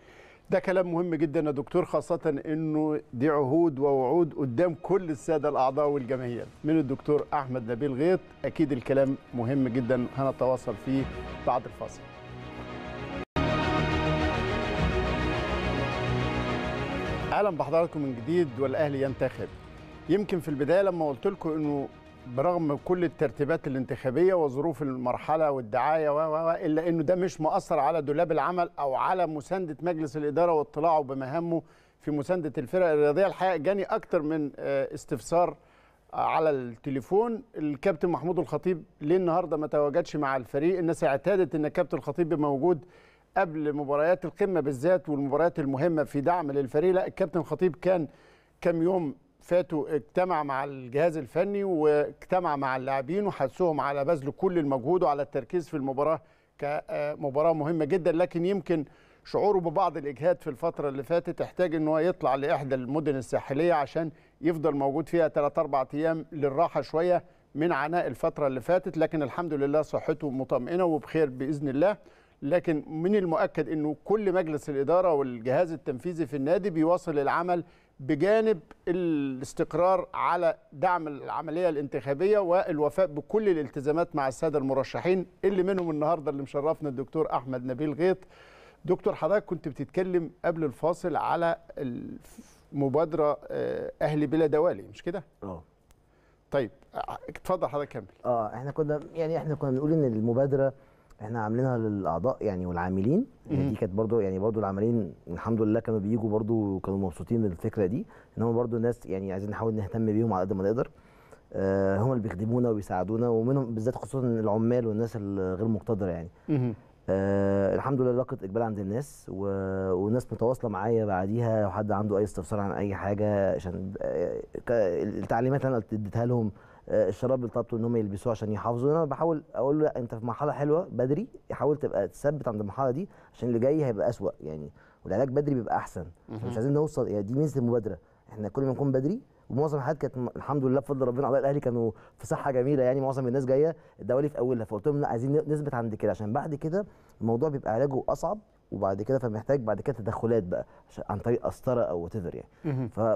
ده كلام مهم جدا يا دكتور خاصة انه دي عهود ووعود قدام كل السادة الاعضاء والجماهير من الدكتور احمد نبيل غيط اكيد الكلام مهم جدا هنتواصل فيه بعد الفاصل اهلا بحضراتكم من جديد والاهلي ينتخب يمكن في البدايه لما قلت لكم انه برغم كل الترتيبات الانتخابيه وظروف المرحله والدعايه و الا انه ده مش مؤثر على دولاب العمل او على مسانده مجلس الاداره واطلاعه بمهامه في مسانده الفرق الرياضيه الحقيقه جاني اكتر من آه، استفسار آه، على التليفون الكابتن محمود الخطيب ليه النهارده ما تواجدش مع الفريق الناس اعتادت ان الكابتن الخطيب موجود قبل مباريات القمه بالذات والمباريات المهمه في دعم للفريق لا الكابتن الخطيب كان كم يوم فاتوا اجتمع مع الجهاز الفني واجتمع مع اللاعبين وحثهم على بذل كل المجهود وعلى التركيز في المباراه كمباراه مهمه جدا لكن يمكن شعوره ببعض الاجهاد في الفتره اللي فاتت احتاج ان هو يطلع لاحدى المدن الساحليه عشان يفضل موجود فيها 3 4 ايام للراحه شويه من عناء الفتره اللي فاتت لكن الحمد لله صحته مطمئنه وبخير باذن الله لكن من المؤكد انه كل مجلس الاداره والجهاز التنفيذي في النادي بيواصل العمل بجانب الاستقرار على دعم العمليه الانتخابيه والوفاء بكل الالتزامات مع الساده المرشحين اللي منهم النهارده اللي مشرفنا الدكتور احمد نبيل غيط دكتور حضرتك كنت بتتكلم قبل الفاصل على مبادره اهلي بلا دوالي مش كده اه طيب آه، اتفضل حضرتك كمل اه احنا كنا يعني احنا كنا بنقول ان المبادره احنا عاملينها للاعضاء يعني والعاملين يعني دي كانت برضو يعني برضو العاملين الحمد لله كانوا بيجوا برضو كانوا مبسوطين من الفكره دي ان هم برضو ناس يعني عايزين نحاول نهتم بيهم على قد ما نقدر آه هم اللي بيخدمونا وبيساعدونا ومنهم بالذات خصوصا العمال والناس الغير مقتدره يعني آه الحمد لله لقت اقبال عند الناس و... والناس متواصله معايا بعديها لو حد عنده اي استفسار عن اي حاجه عشان آه، التعليمات اللي انا اديتها لهم آه، الشراب اللي طلبته ان هم يلبسوه عشان يحافظوا انا بحاول اقول له انت في مرحله حلوه بدري حاول تبقى تثبت عند المرحله دي عشان اللي جاي هيبقى اسوا يعني والعلاج بدري بيبقى احسن مش عايزين نوصل يعني دي ميزه المبادره احنا كل ما نكون بدري ومعظم الحالات كانت الحمد لله بفضل ربنا اعضاء الاهلي كانوا في صحه جميله يعني معظم الناس جايه الدوالي في اولها فقلت لهم لا عايزين نثبت عند كده عشان بعد كده الموضوع بيبقى علاجه اصعب وبعد كده فمحتاج بعد كده تدخلات بقى عن طريق قسطره او وات يعني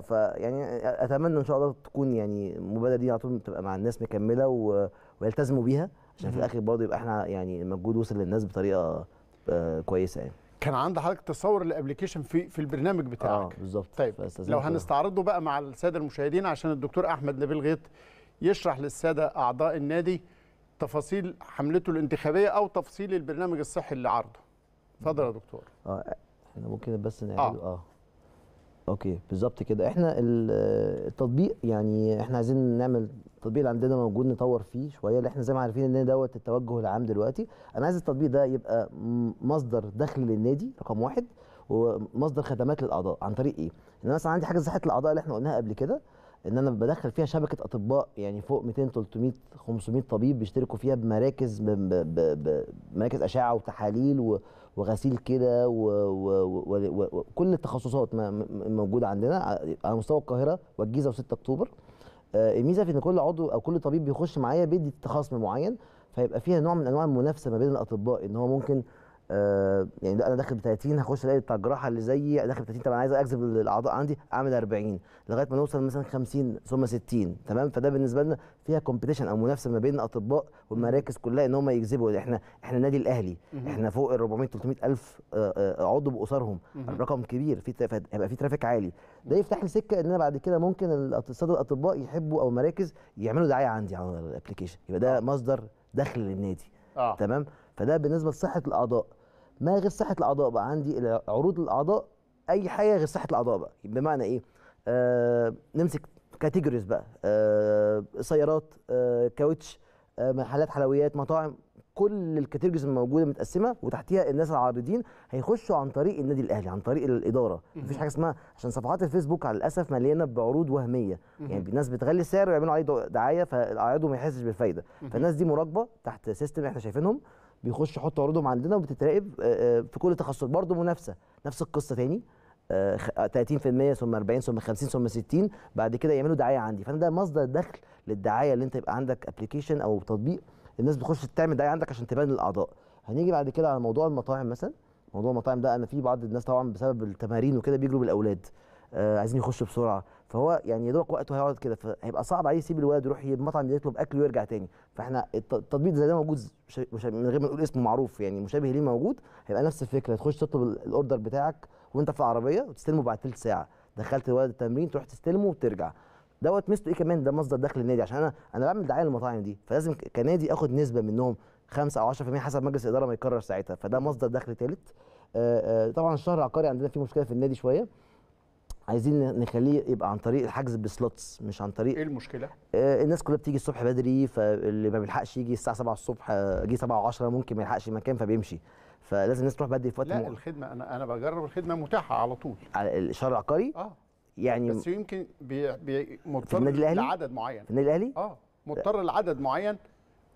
فيعني اتمنى ان شاء الله تكون يعني المبادره دي على طول تبقى مع الناس مكمله و... ويلتزموا بيها عشان في الاخر برضه يبقى احنا يعني المجهود وصل للناس بطريقه آه، كويسه يعني كان عند حضرتك تصور الابلكيشن في في البرنامج بتاعك اه بالظبط طيب لو هنستعرضه بقى مع الساده المشاهدين عشان الدكتور احمد نبيل غيط يشرح للساده اعضاء النادي تفاصيل حملته الانتخابيه او تفصيل البرنامج الصحي اللي عرضه اتفضل يا دكتور اه احنا ممكن بس نعمله اه, آه. اوكي بالظبط كده احنا التطبيق يعني احنا عايزين نعمل التطبيق اللي عندنا موجود نطور فيه شويه اللي احنا زي ما عارفين ان دوت التوجه العام دلوقتي انا عايز التطبيق ده يبقى مصدر دخل للنادي رقم واحد ومصدر خدمات للاعضاء عن طريق ايه؟ ان انا مثلا عندي حاجه صحه الاعضاء اللي احنا قلناها قبل كده ان انا بدخل فيها شبكه اطباء يعني فوق 200 300 500 طبيب بيشتركوا فيها بمراكز بمراكز اشعه وتحاليل وغسيل كده وكل التخصصات موجوده عندنا على مستوى القاهره والجيزه و6 اكتوبر آه، الميزه في ان كل عضو او كل طبيب بيخش معايا بيدي خصم معين فيبقى فيها نوع من انواع المنافسه ما بين الاطباء ان هو ممكن آه، يعني انا داخل ب 30 هخش الاقي بتاع الجراحه اللي زيي داخل ب 30 طب انا عايز اجذب الاعضاء عندي اعمل 40 لغايه ما نوصل مثلا 50 ثم 60 تمام فده بالنسبه لنا فيها كومبيتيشن او منافسه ما بين الاطباء والمراكز كلها ان هم يجذبوا احنا احنا النادي الاهلي احنا فوق ال 400 300 الف آه، آه، عضو باسرهم رقم كبير في هيبقى في ترافيك عالي ده يفتح لي سكه ان انا بعد كده ممكن الاقتصاد الاطباء يحبوا او المراكز يعملوا دعايه عندي على الابلكيشن يبقى ده مصدر دخل للنادي آه. تمام فده بالنسبه لصحه الاعضاء ما غير صحة الاعضاء بقى عندي عروض الاعضاء اي حاجه غير صحة الاعضاء بقى بمعنى ايه آه نمسك كاتيجوريز بقى آه سيارات آه كاوتش آه محلات حلويات مطاعم كل الكاتيجوريز الموجوده متقسمه وتحتيها الناس العارضين هيخشوا عن طريق النادي الاهلي عن طريق الاداره مفيش حاجه اسمها عشان صفحات الفيسبوك على الاسف مليانه بعروض وهميه يعني الناس بتغلي السعر ويعملوا عليه دعايه فالعارض ما يحسش بالفايده فالناس دي مراقبه تحت سيستم احنا شايفينهم بيخش يحط عروضهم عندنا وبتتراقب آه، آه، في كل تخصص برضه منافسه نفس القصه تاني 30% آه، ثم 40 ثم 50 ثم 60 بعد كده يعملوا دعايه عندي فانا ده مصدر دخل للدعايه اللي انت يبقى عندك ابلكيشن او تطبيق الناس بتخش تعمل دعايه عندك عشان تبان للاعضاء هنيجي بعد كده على موضوع المطاعم مثلا موضوع المطاعم ده انا في بعض الناس طبعا بسبب التمارين وكده بيجروا بالاولاد آه عايزين يخشوا بسرعه فهو يعني يا دوبك وقته هيقعد كده فهيبقى صعب عليه يسيب الولد يروح المطعم يطلب اكل ويرجع تاني فاحنا التطبيق زي ده موجود من غير ما نقول اسمه معروف يعني مشابه ليه موجود هيبقى نفس الفكره تخش تطلب الاوردر بتاعك وانت في العربيه وتستلمه بعد ثلث ساعه دخلت الولد التمرين تروح تستلمه وترجع دوت ميزته ايه كمان ده مصدر دخل النادي عشان انا انا بعمل دعايه للمطاعم دي فلازم كنادي اخد نسبه منهم 5 او 10% حسب مجلس الاداره ما يقرر ساعتها فده مصدر دخل ثالث طبعا الشهر العقاري عندنا فيه مشكله في النادي شويه عايزين نخليه يبقى عن طريق الحجز بسلوتس مش عن طريق ايه المشكله؟ آه الناس كلها بتيجي الصبح بدري فاللي ما بيلحقش يجي الساعه 7 الصبح آه، جه 7 و10 ممكن ما يلحقش مكان فبيمشي فلازم الناس تروح بدري في وقت لا مو... الخدمه انا انا بجرب الخدمه متاحه على طول على آه، الشارع العقاري؟ اه يعني بس يمكن بي... بي... مضطر لعدد معين في النادي الاهلي؟ اه مضطر لعدد معين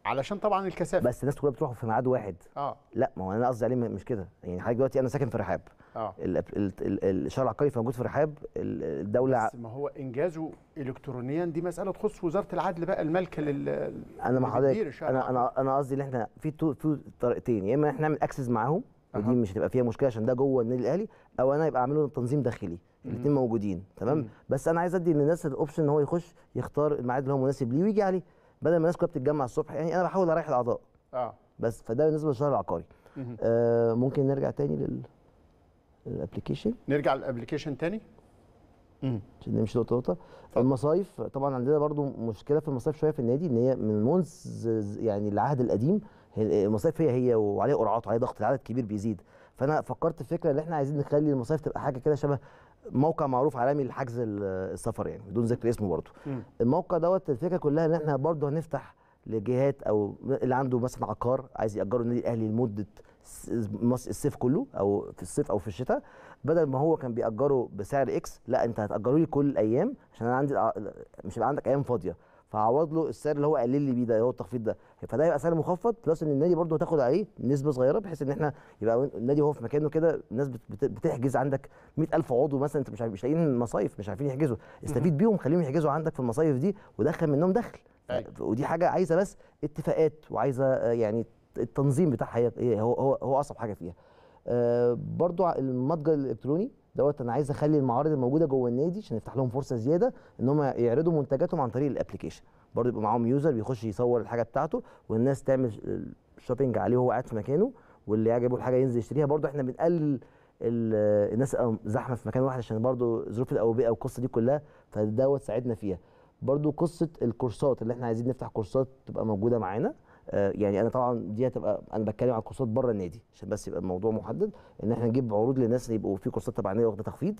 علشان طبعا الكثافه بس الناس كلها بتروح في ميعاد واحد اه لا ما هو انا قصدي عليه مش كده يعني حضرتك دلوقتي انا ساكن في رحاب آه. الشرع العقاري في موجود في رحاب الدوله بس ما هو انجازه الكترونيا دي مساله تخص وزاره العدل بقى المالكه لل انا مع حضرتك انا انا انا قصدي ان احنا في في طريقتين يا اما احنا نعمل اكسس معاهم ودي مش هتبقى فيها مشكله عشان ده جوه النادي الاهلي او انا يبقى له تنظيم داخلي الاثنين موجودين تمام بس انا عايز ادي للناس الاوبشن ان هو يخش يختار الميعاد اللي هو مناسب ليه ويجي عليه بدل ما الناس كلها بتتجمع الصبح يعني انا بحاول اريح الاعضاء اه بس فده بالنسبه للشهر العقاري آه ممكن نرجع تاني لل الابلكيشن نرجع للابلكيشن تاني عشان نمشي نقطه نقطه المصايف طبعا عندنا برضو مشكله في المصايف شويه في النادي ان هي من منذ يعني العهد القديم المصايف هي هي وعليها قرعات وعليها ضغط العدد كبير بيزيد فانا فكرت في فكره ان احنا عايزين نخلي المصايف تبقى حاجه كده شبه موقع معروف عالمي لحجز السفر يعني بدون ذكر اسمه برضه الموقع دوت الفكره كلها ان احنا برضه هنفتح لجهات او اللي عنده مثلا عقار عايز ياجره النادي الاهلي لمده مصر الصيف كله او في الصيف او في الشتاء بدل ما هو كان بيأجره بسعر اكس لا انت هتأجره لي كل الايام عشان انا عندي مش هيبقى عندك ايام فاضيه فعوض له السعر اللي هو قلل لي بيه ده هو التخفيض ده فده هيبقى سعر مخفض بلس ان النادي برده هتاخد عليه نسبه صغيره بحيث ان احنا يبقى النادي وهو في مكانه كده الناس بتحجز عندك 100000 عضو مثلا انت مش مش لاقيين مصايف مش عارفين يحجزوا استفيد بيهم خليهم يحجزوا عندك في المصايف دي ودخل منهم دخل أيوة. ودي حاجه عايزه بس اتفاقات وعايزه آه، يعني التنظيم بتاعها إيه، هي هو هو, اصعب حاجه فيها آه، برضو المتجر الالكتروني دوت انا عايز اخلي المعارض الموجوده جوه النادي عشان نفتح لهم فرصه زياده ان هم يعرضوا منتجاتهم عن طريق الابلكيشن برضو يبقى معاهم يوزر بيخش يصور الحاجه بتاعته والناس تعمل شوبينج عليه وهو قاعد في مكانه واللي يعجبه الحاجه ينزل يشتريها برضو احنا بنقلل آه، الناس زحمه في مكان واحد عشان برضو ظروف الاوبئه والقصه دي كلها فدوت ساعدنا فيها برضو قصه الكورسات اللي احنا عايزين نفتح كورسات تبقى موجوده معانا آه، يعني انا طبعا دي هتبقى انا بتكلم عن كورسات بره النادي عشان بس يبقى الموضوع محدد ان احنا نجيب عروض للناس اللي يبقوا في كورسات النادي واخده تخفيض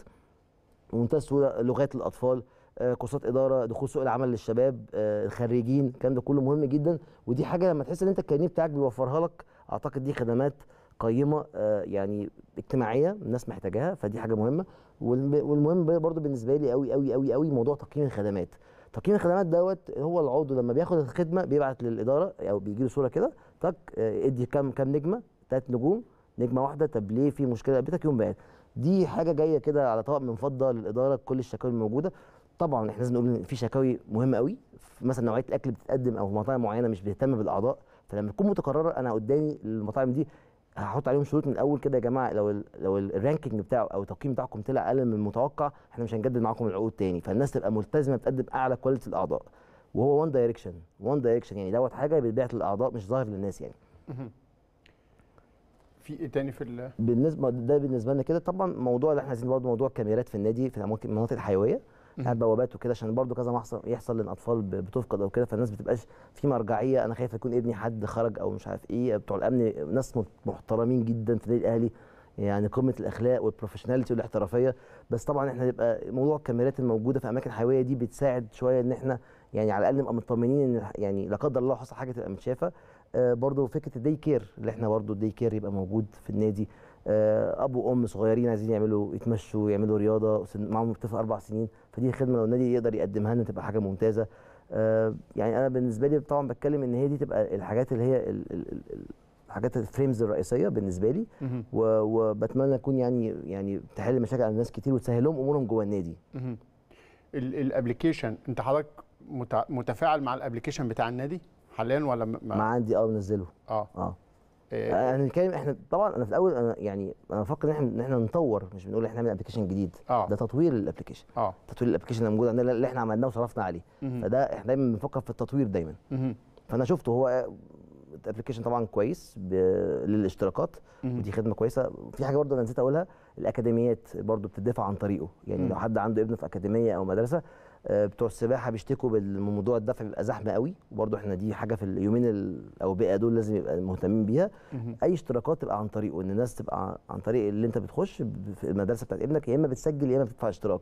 بمنتهى السهوله لغات الاطفال آه، كورسات اداره دخول سوق العمل للشباب آه، الخريجين الكلام ده كله مهم جدا ودي حاجه لما تحس ان انت الكارنيه بتاعك بيوفرها لك اعتقد دي خدمات قيمه يعني اجتماعيه الناس محتاجاها فدي حاجه مهمه والمهم برضو بالنسبه لي قوي قوي قوي قوي موضوع تقييم الخدمات تقييم الخدمات دوت هو العضو لما بياخد الخدمه بيبعت للاداره او بيجي له صوره كده تك آه، ادي كام كام نجمه ثلاث نجوم نجمه واحده طب ليه في مشكله قابلتك يوم بعد دي حاجه جايه كده على طبق من فضه للاداره كل الشكاوي الموجوده طبعا احنا لازم نقول ان في شكاوي مهمه قوي مثلا نوعيه الاكل بتتقدم او في مطاعم معينه مش بتهتم بالاعضاء فلما تكون متكرره انا قدامي المطاعم دي هحط عليهم شروط من الاول كده يا جماعه لو الـ لو الرانكينج بتاعه او التقييم بتاعكم طلع اقل من المتوقع احنا مش هنجدد معاكم العقود تاني فالناس تبقى ملتزمه بتقدم اعلى كواليتي الاعضاء وهو وان دايركشن وان دايركشن يعني دوت حاجه بتبيع للاعضاء مش ظاهر للناس يعني في ايه تاني في بالنسبه ده بالنسبه لنا كده طبعا موضوع اللي احنا عايزين برضه موضوع الكاميرات في النادي في المناطق الحيويه بتاعت بوابات وكده عشان برضو كذا ما يحصل للاطفال بتفقد او كده فالناس بتبقاش في مرجعيه انا خايف يكون ابني حد خرج او مش عارف ايه بتوع الامن ناس محترمين جدا في النادي الاهلي يعني قمه الاخلاق والبروفيشناليتي والاحترافيه بس طبعا احنا بيبقى موضوع الكاميرات الموجوده في اماكن حيويه دي بتساعد شويه ان احنا يعني على الاقل نبقى مطمنين ان يعني لا قدر الله حصل حاجه تبقى متشافه آه برضو فكره الدي كير اللي احنا برضو الدي كير يبقى موجود في النادي آه، اب وام صغيرين عايزين يعملوا يتمشوا يعملوا رياضه معاهم طفل اربع سنين فدي خدمه لو النادي يقدر يقدمها لنا تبقى حاجه ممتازه آه، يعني انا بالنسبه لي طبعا بتكلم ان هي دي تبقى الحاجات اللي هي الحاجات الفريمز الرئيسيه بالنسبه لي وبتمنى اكون يعني يعني تحل مشاكل على ناس كتير وتسهل لهم امورهم جوه النادي الابلكيشن انت حضرتك متفاعل مع الابلكيشن بتاع النادي حاليا ولا ما, ما عندي اه منزله اه اه آه، آه، انا بنتكلم احنا طبعا انا في الاول انا يعني انا بفكر ان احنا ان احنا نطور مش بنقول احنا نعمل ابلكيشن جديد آه. ده تطوير الابلكيشن آه. تطوير الابلكيشن اللي موجود عندنا اللي احنا عملناه وصرفنا عليه فده احنا دايما بنفكر في التطوير دايما فانا شفته هو الابلكيشن طبعا كويس للاشتراكات ودي خدمه كويسه في حاجه برضه انا نسيت اقولها الاكاديميات برضه بتدفع عن طريقه يعني لو حد عنده ابنه في اكاديميه او مدرسه آه، بتوع السباحه بيشتكوا بالموضوع الدفع بيبقى زحمه قوي برضو احنا دي حاجه في اليومين الاوبئه دول لازم يبقى مهتمين بيها اي اشتراكات تبقى عن طريقه ان الناس تبقى عن طريق اللي انت بتخش في المدرسه بتاعت ابنك يا اما بتسجل يا اما بتدفع اشتراك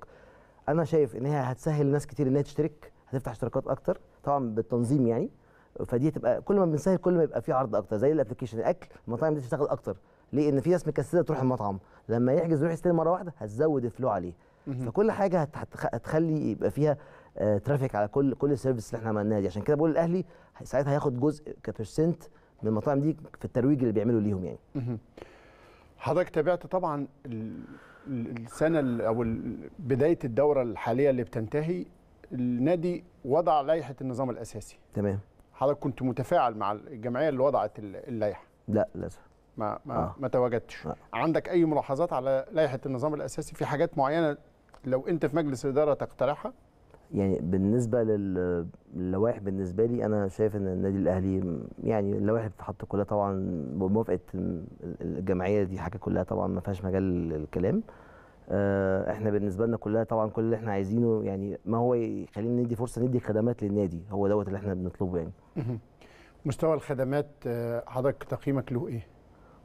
انا شايف ان هي هتسهل ناس كتير انها تشترك هتفتح اشتراكات اكتر طبعا بالتنظيم يعني فدي تبقى كل ما بنسهل كل ما يبقى في عرض اكتر زي الابلكيشن الاكل المطاعم دي تشتغل اكتر ليه ان في ناس مكسله تروح المطعم لما يحجز ويروح يستلم مره واحده هتزود الفلو عليه فكل حاجه هتخلي يبقى فيها ترافيك آه، على كل كل السيرفيس اللي احنا عملناها دي عشان كده بقول الاهلي ساعتها هياخد جزء كبرسنت من المطاعم دي في الترويج اللي بيعملوا ليهم يعني حضرتك تابعت طبعا السنه او بدايه الدوره الحاليه اللي بتنتهي النادي وضع لائحه النظام الاساسي تمام حضرتك كنت متفاعل مع الجمعيه اللي وضعت اللائحه لا للاسف ما ما, آه. ما تواجدتش آه. عندك اي ملاحظات على لائحه النظام الاساسي في حاجات معينه لو انت في مجلس الاداره تقترحها يعني بالنسبه للوائح بالنسبه لي انا شايف ان النادي الاهلي يعني اللوائح بتتحط كلها طبعا بموافقه الجمعيه دي حاجه كلها طبعا ما فيهاش مجال للكلام آه، احنا بالنسبه لنا كلها طبعا كل اللي احنا عايزينه يعني ما هو يخلينا ندي فرصه ندي خدمات للنادي هو دوت اللي احنا بنطلبه يعني مستوى الخدمات آه، حضرتك تقييمك له ايه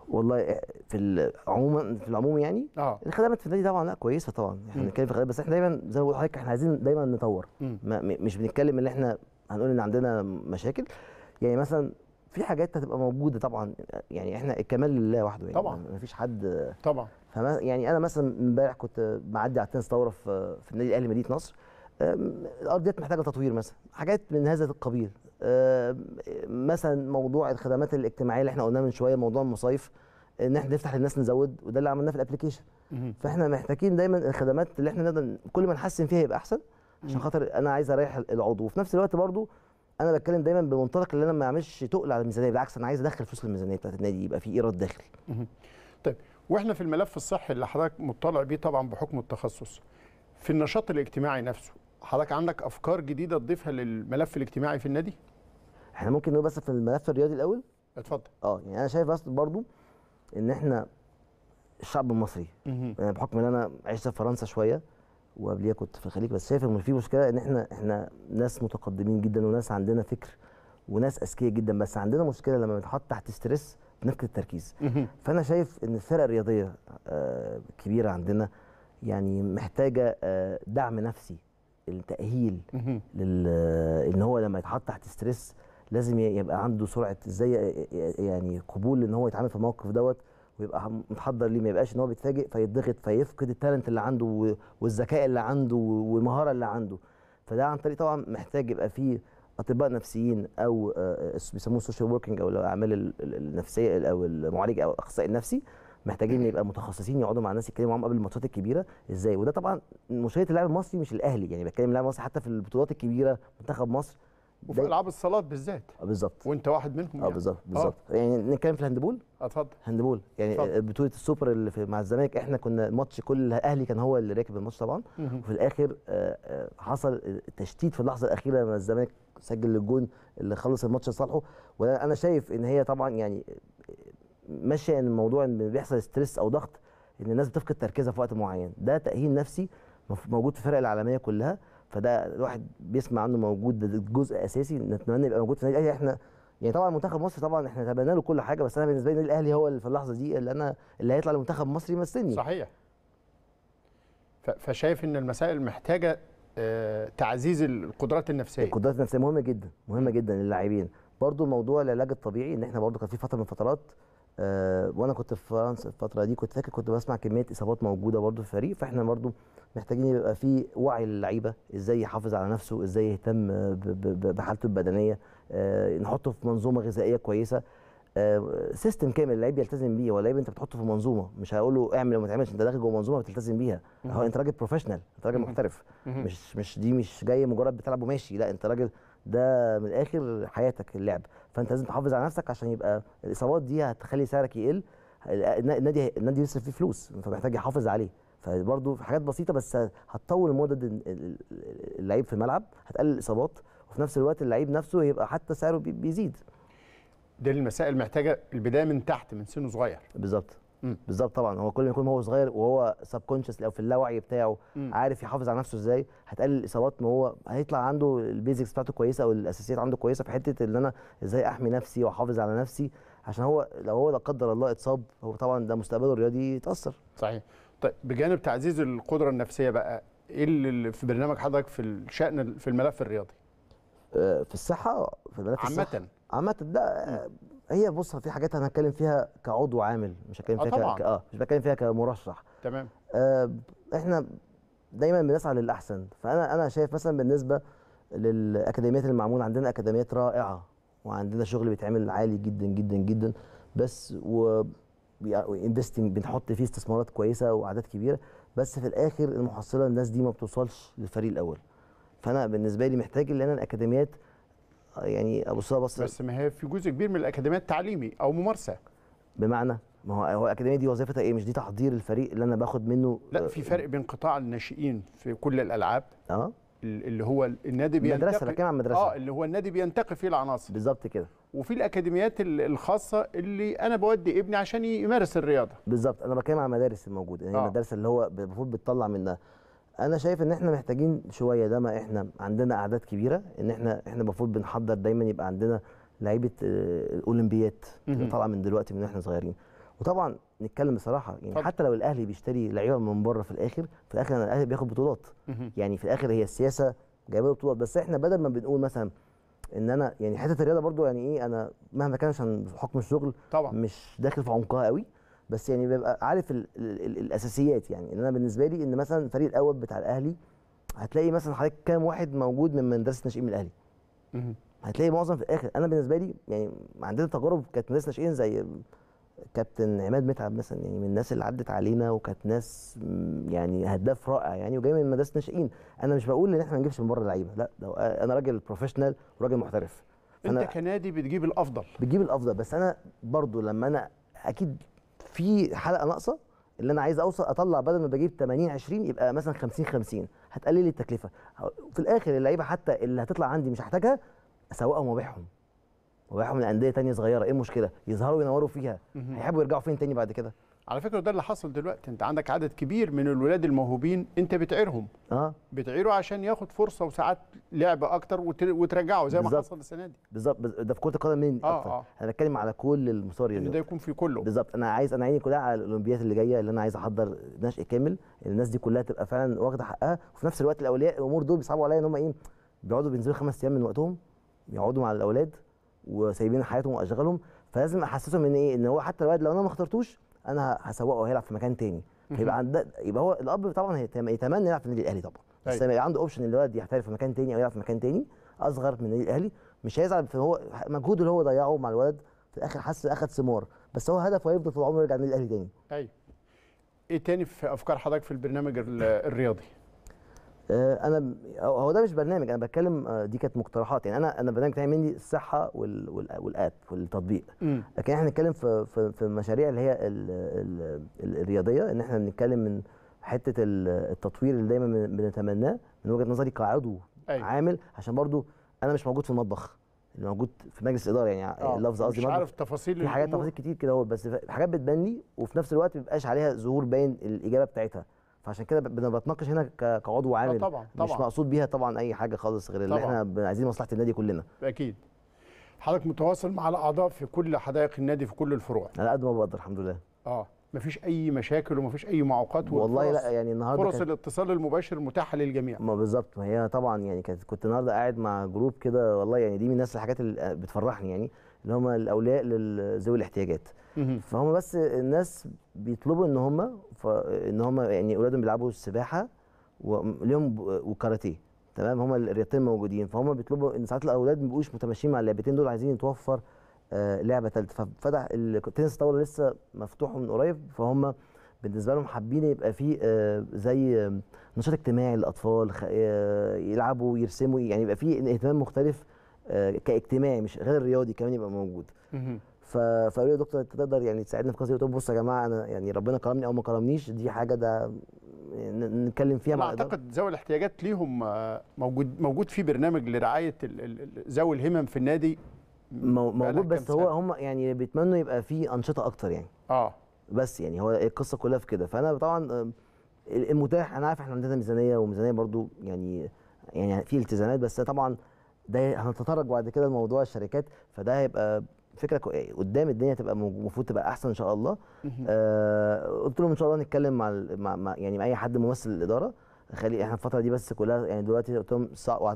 والله آه، في العموم في العموم يعني اه الخدمات في النادي طبعا لا كويسه طبعا احنا بنتكلم في الخدمات بس احنا دايما زي ما بقول لحضرتك احنا عايزين دايما نطور مش بنتكلم ان احنا هنقول ان عندنا مشاكل يعني مثلا في حاجات هتبقى موجوده طبعا يعني احنا الكمال لله وحده يعني طبعا مفيش حد طبعا فما يعني انا مثلا امبارح كنت معدي على التنس ثوره في, في النادي الاهلي مدينه نصر آه، الارض ديت محتاجه تطوير مثلا حاجات من هذا القبيل مثلا موضوع الخدمات الاجتماعيه اللي احنا قلناه من شويه موضوع المصايف ان احنا نفتح للناس نزود وده اللي عملناه في الابلكيشن فاحنا محتاجين دايما الخدمات اللي احنا نقدر كل ما نحسن فيها يبقى احسن عشان خاطر انا عايز اريح العضو وفي نفس الوقت برضو انا بتكلم دايما بمنطلق ان انا ما اعملش تقل على الميزانيه بالعكس انا عايز ادخل فلوس الميزانيه بتاعت النادي يبقى في ايراد داخلي طيب واحنا في الملف الصحي اللي حضرتك مطلع بيه طبعا بحكم التخصص في النشاط الاجتماعي نفسه حضرتك عندك افكار جديده تضيفها للملف الاجتماعي في النادي احنا ممكن نقول بس في الملف الرياضي الاول اتفضل اه يعني انا شايف بس برضو ان احنا الشعب المصري يعني بحكم ان انا عشت في فرنسا شويه وقبليها كنت في الخليج بس شايف ان في مشكله ان احنا احنا ناس متقدمين جدا وناس عندنا فكر وناس اذكياء جدا بس عندنا مشكله لما بنتحط تحت ستريس بنفقد التركيز فانا شايف ان الفرق الرياضيه الكبيره آه، عندنا يعني محتاجه آه، دعم نفسي التاهيل آه، ان هو لما يتحط تحت ستريس لازم يبقى عنده سرعه ازاي يعني قبول ان هو يتعامل في الموقف دوت ويبقى متحضر ليه ما يبقاش ان هو بيتفاجئ فيتضغط فيفقد التالنت اللي عنده والذكاء اللي عنده والمهاره اللي عنده فده عن طريق طبعا محتاج يبقى فيه اطباء نفسيين او آه، آه، بيسموه السوشيال وركينج او الاعمال النفسيه او المعالج او الاخصائي النفسي محتاجين يبقى متخصصين يقعدوا مع الناس يتكلموا معاهم قبل الماتشات الكبيره ازاي وده طبعا مشكله اللاعب المصري مش الاهلي يعني بتكلم اللاعب المصري حتى في البطولات الكبيره منتخب مصر وفي العاب الصالات بالذات آه، بالظبط وانت واحد منهم اه يعني. بالظبط آه. بالظبط يعني نتكلم في الهاندبول اتفضل هاندبول يعني أتفضل. آه، بطوله السوبر اللي في مع الزمالك احنا كنا الماتش كل الاهلي كان هو اللي راكب الماتش طبعا وفي الاخر حصل تشتيت في اللحظه الاخيره لما الزمالك سجل الجون اللي خلص الماتش لصالحه وانا شايف ان هي طبعا يعني ماشيه ان الموضوع ان بيحصل ستريس او ضغط ان الناس بتفقد تركيزها في وقت معين ده تاهيل نفسي موجود في الفرق العالميه كلها فده الواحد بيسمع عنه موجود ده جزء اساسي نتمنى يبقى موجود في النادي الاهلي احنا يعني طبعا منتخب مصر طبعا احنا تبنى له كل حاجه بس انا بالنسبه لي الاهلي هو اللي في اللحظه دي اللي انا اللي هيطلع لمنتخب مصر يمثلني صحيح فشايف ان المسائل محتاجه آه، تعزيز القدرات النفسيه القدرات النفسيه مهمه جدا مهمه جدا للاعبين برضو موضوع العلاج الطبيعي ان احنا برضو كان في فتره من الفترات أه وانا كنت في فرنسا الفتره دي كنت فاكر كنت بسمع كميه اصابات موجوده برده في الفريق فاحنا برده محتاجين يبقى في وعي للعيبه ازاي يحافظ على نفسه ازاي يهتم بحالته البدنيه أه نحطه في منظومه غذائيه كويسه أه سيستم كامل اللعيب يلتزم بيه ولا انت بتحطه في منظومه مش هقول له اعمل وما تعملش انت داخل جوه منظومه بتلتزم بيها هو انت راجل بروفيشنال انت راجل محترف مش مش دي مش جاي مجرد بتلعب وماشي لا انت راجل ده من الاخر حياتك اللعب فانت لازم تحافظ على نفسك عشان يبقى الاصابات دي هتخلي سعرك يقل النادي النادي يصرف فيه فلوس فمحتاج يحافظ عليه فبرضه حاجات بسيطه بس هتطول مدد اللعيب في الملعب هتقلل الاصابات وفي نفس الوقت اللعيب نفسه هيبقى حتى سعره بيزيد دي المسائل محتاجه البدايه من تحت من سنه صغير بالظبط بالظبط طبعا هو كل ما يكون هو صغير وهو سبكونشس او في اللاوعي بتاعه م. عارف يحافظ على نفسه ازاي هتقلل الاصابات ما هو هيطلع عنده البيزكس بتاعته كويسه او الاساسيات عنده كويسه في حته ان انا ازاي احمي نفسي واحافظ على نفسي عشان هو لو هو لا قدر الله اتصاب هو طبعا ده مستقبله الرياضي يتاثر صحيح طيب بجانب تعزيز القدره النفسيه بقى ايه اللي في برنامج حضرتك في الشان في الملف الرياضي آه، في الصحه في الملف الصحي عامه عامة لا هي بص في حاجات انا هتكلم فيها كعضو عامل مش هتكلم آه، فيها طبعا. ك... اه مش بتكلم فيها كمرشح تمام آه احنا دايما بنسعى للاحسن فانا انا شايف مثلا بالنسبه للاكاديميات المعمول عندنا اكاديميات رائعه وعندنا شغل بيتعمل عالي جدا جدا جدا بس و بنحط فيه استثمارات كويسه واعداد كبيره بس في الاخر المحصله الناس دي ما بتوصلش للفريق الاول فانا بالنسبه لي محتاج ان انا الاكاديميات يعني ابو صلاح بس ما هي في جزء كبير من الاكاديميات تعليمي او ممارسه بمعنى ما هو هو الاكاديميه دي وظيفتها ايه مش دي تحضير الفريق اللي انا باخد منه لا في آه، فرق بين قطاع الناشئين في كل الالعاب اه اللي هو النادي بينتقي مدرسه بتكلم عن مدرسه اه اللي هو النادي بينتقي فيه العناصر بالظبط كده وفي الاكاديميات الخاصه اللي انا بودي ابني عشان يمارس الرياضه بالظبط انا بتكلم عن المدارس الموجوده يعني آه. المدرسه اللي هو المفروض بتطلع منها انا شايف ان احنا محتاجين شويه ده ما احنا عندنا اعداد كبيره ان احنا احنا المفروض بنحضر دايما يبقى عندنا لعيبه آه، الاولمبيات طالعه من دلوقتي من احنا صغيرين وطبعا نتكلم بصراحه يعني حتى لو الاهلي بيشتري لعيبه من بره في الاخر في الاخر الاهلي بياخد بطولات يعني في الاخر هي السياسه جايبه بطولات بس احنا بدل ما بنقول مثلا ان انا يعني حته الرياضه برضو يعني ايه انا مهما كان عشان حكم الشغل طبعا مش داخل في عمقها قوي بس يعني بيبقى عارف الـ الـ الـ الاساسيات يعني ان انا بالنسبه لي ان مثلا الفريق الاول بتاع الاهلي هتلاقي مثلا حضرتك كام واحد موجود من مدرسه ناشئين الاهلي هتلاقي معظم في الاخر انا بالنسبه لي يعني عندنا تجارب كانت مدرسه ناشئين زي كابتن عماد متعب مثلا يعني من الناس اللي عدت علينا وكانت ناس يعني هداف رائع يعني وجاي من مدرسه ناشئين انا مش بقول ان احنا ما نجيبش من بره لعيبه لا لو انا راجل بروفيشنال وراجل محترف انت كنادي بتجيب الافضل بتجيب الافضل بس انا برضو لما انا اكيد في حلقه ناقصه اللي انا عايز اوصل اطلع بدل ما بجيب 80 20 يبقى مثلا 50 50 هتقلل التكلفه في الاخر اللعيبه حتى اللي هتطلع عندي مش هحتاجها اسوقهم وابيعهم وابيعهم لانديه ثانيه صغيره ايه المشكله يظهروا ينوروا فيها هيحبوا يرجعوا فين تاني بعد كده على فكره ده اللي حصل دلوقتي انت عندك عدد كبير من الولاد الموهوبين انت بتعيرهم اه بتعيره عشان ياخد فرصه وساعات لعب اكتر وترجعه زي ما حصل السنه دي بالظبط ده في كره القدم مين آه اكتر آه. انا بتكلم على كل المسار يعني ده يكون في كله بالظبط انا عايز انا عيني كلها على الاولمبيات اللي جايه اللي انا عايز احضر نشء كامل الناس دي كلها تبقى فعلا واخده حقها وفي نفس الوقت الاولياء الامور دول بيصعبوا عليا ان هم ايه بيقعدوا بينزلوا خمس ايام من وقتهم يقعدوا مع الاولاد وسايبين حياتهم واشغالهم فلازم احسسهم ان ايه ان هو حتى الواد لو انا ما اخترتوش انا هسوقه هيلعب في مكان تاني فيبقى عند يبقى هو الاب طبعا يتمنى يلعب في النادي الاهلي طبعا بس طيب. لما يبقى عنده اوبشن الولد يحترف في مكان تاني او يلعب في مكان تاني اصغر من النادي الاهلي مش هيزعل في هو مجهوده اللي هو ضيعه مع الولد في الاخر حس اخد ثمار بس هو هدفه هيفضل طول عمره يرجع للنادي الاهلي تاني ايوه ايه تاني في افكار حضرتك في البرنامج الرياضي آه، انا هو ده مش برنامج انا بتكلم آه، دي كانت مقترحات يعني انا انا برنامج تعمل مني الصحه والاب والتطبيق لكن احنا بنتكلم في في المشاريع اللي هي الرياضيه ان احنا بنتكلم من حته التطوير اللي دايما بنتمناه من وجهه نظري كعضو أي. أيوه. عامل عشان برضو انا مش موجود في المطبخ اللي موجود في مجلس الاداره يعني آه، اللفظ قصدي مش عارف تفاصيل في حاجات تفاصيل كتير كده بس حاجات بتبان لي وفي نفس الوقت ما بيبقاش عليها ظهور باين الاجابه بتاعتها فعشان كده انا بتناقش هنا كعضو آه، عامل طبعا طبعا مش مقصود بيها طبعا اي حاجه خالص غير اللي احنا عايزين مصلحه النادي كلنا اكيد حضرتك متواصل مع الاعضاء في كل حدائق النادي في كل الفروع على قد ما بقدر الحمد لله اه مفيش اي مشاكل ومفيش اي معوقات والله لا يعني النهارده فرص الاتصال المباشر متاحه للجميع ما بالظبط ما هي طبعا يعني كنت النهارده قاعد مع جروب كده والله يعني دي من الناس الحاجات اللي آه، بتفرحني يعني ان هم الاولياء لذوي الاحتياجات فهم بس الناس بيطلبوا ان هم ان هم يعني اولادهم بيلعبوا السباحه وليهم وكاراتيه تمام هم الرياضتين موجودين فهم بيطلبوا ان ساعات الاولاد ما بيبقوش متماشيين مع اللعبتين دول عايزين يتوفر آه لعبه ثالثه ففتح التنس طاوله لسه مفتوح من قريب فهم بالنسبه لهم حابين يبقى في آه زي آه، نشاط اجتماعي للاطفال آه، يلعبوا يرسموا يعني يبقى في اهتمام مختلف آه، كاجتماعي مش غير الرياضي كمان يبقى موجود فقالوا لي يا دكتور انت تقدر يعني تساعدنا في قصه بص يا جماعه انا يعني ربنا كرمني او ما كرمنيش دي حاجه ده نتكلم فيها مع اعتقد ذوي الاحتياجات ليهم آه، موجود موجود في برنامج لرعايه ذوي الهمم في النادي موجود بس هو هم يعني بيتمنوا يبقى في انشطه اكتر يعني اه بس يعني هو القصه كلها في كده فانا طبعا آه، المتاح انا عارف احنا عندنا ميزانيه وميزانيه برضو يعني يعني في التزامات بس طبعا ده هنتطرق بعد كده لموضوع الشركات فده هيبقى فكره قدام الدنيا تبقى المفروض تبقى احسن ان شاء الله آه قلت لهم ان شاء الله نتكلم مع, مع, مع يعني مع اي حد ممثل الاداره خلي احنا الفتره دي بس كلها يعني دلوقتي قلت لهم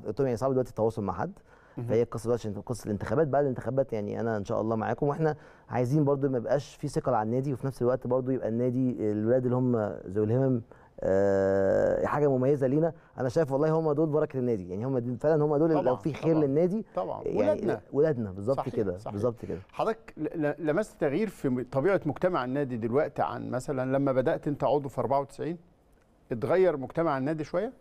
قلت لهم يعني صعب دلوقتي التواصل مع حد فهي القصه دلوقتي قصه الانتخابات بعد الانتخابات يعني انا ان شاء الله معاكم واحنا عايزين برضو ما يبقاش في ثقل على النادي وفي نفس الوقت برضو يبقى النادي الولاد اللي هم ذوي الهمم آه حاجه مميزه لينا انا شايف والله هم دول بركه النادي يعني هم فعلا هم دول لو في خير طبعًا للنادي طبعا يعني ولادنا ولادنا بالظبط كده بالظبط كده حضرتك لمست تغيير في طبيعه مجتمع النادي دلوقتي عن مثلا لما بدات انت عضو في 94 اتغير مجتمع النادي شويه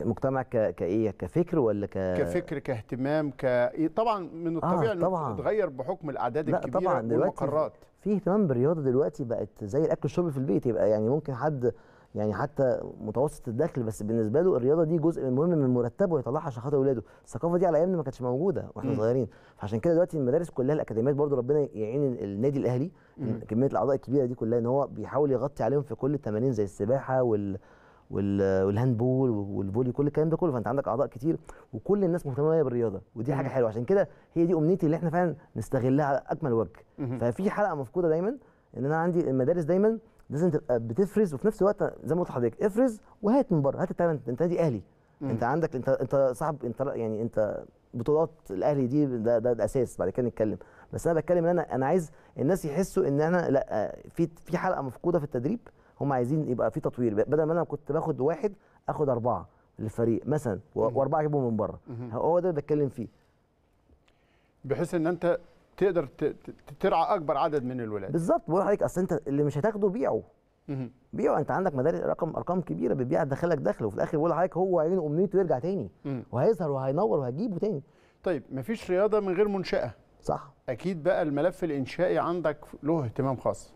مجتمع ك... كايه كفكر ولا ك... كفكر كاهتمام ك إيه، طبعا من آه، الطبيعي آه طبعًا. انه اتغير بحكم الاعداد الكبيره طبعا والمقرات في اهتمام بالرياضه دلوقتي بقت زي الاكل والشرب في البيت يبقى يعني ممكن حد يعني حتى متوسط الدخل بس بالنسبه له الرياضه دي جزء مهم من مرتبه يطلعها عشان خاطر اولاده الثقافه دي على ايامنا ما كانتش موجوده واحنا م. صغيرين فعشان كده دلوقتي المدارس كلها الاكاديميات برضو ربنا يعين النادي الاهلي م. كميه الاعضاء الكبيره دي كلها ان هو بيحاول يغطي عليهم في كل التمارين زي السباحه وال والهاندبول والفولي كل الكلام ده كله فانت عندك اعضاء كتير وكل الناس مهتمه بالرياضه ودي حاجه حلوه عشان كده هي دي امنيتي اللي احنا فعلا نستغلها على اكمل وجه ففي حلقه مفقوده دايما ان انا عندي المدارس دايما لازم تبقى بتفرز وفي نفس الوقت زي ما قلت لحضرتك افرز وهات من بره هات التالنت انت نادي اهلي مم. انت عندك انت انت صاحب انت يعني انت بطولات الاهلي دي ده, ده الاساس بعد كده نتكلم بس انا بتكلم ان انا انا عايز الناس يحسوا ان انا لا في في حلقه مفقوده في التدريب هم عايزين يبقى في تطوير بدل ما انا كنت باخد واحد اخد اربعه للفريق مثلا واربعه اجيبهم من بره هو ده اللي بتكلم فيه بحيث ان انت تقدر ترعى اكبر عدد من الولاد بالظبط بقول لحضرتك اصل انت اللي مش هتاخده بيعه بيعه انت عندك مدارس رقم ارقام كبيره بتبيع دخلك دخل وفي الاخر بقول لحضرتك هو عينه امنيته يرجع تاني وهيظهر وهينور وهتجيبه تاني طيب مفيش رياضه من غير منشاه صح اكيد بقى الملف الانشائي عندك له اهتمام خاص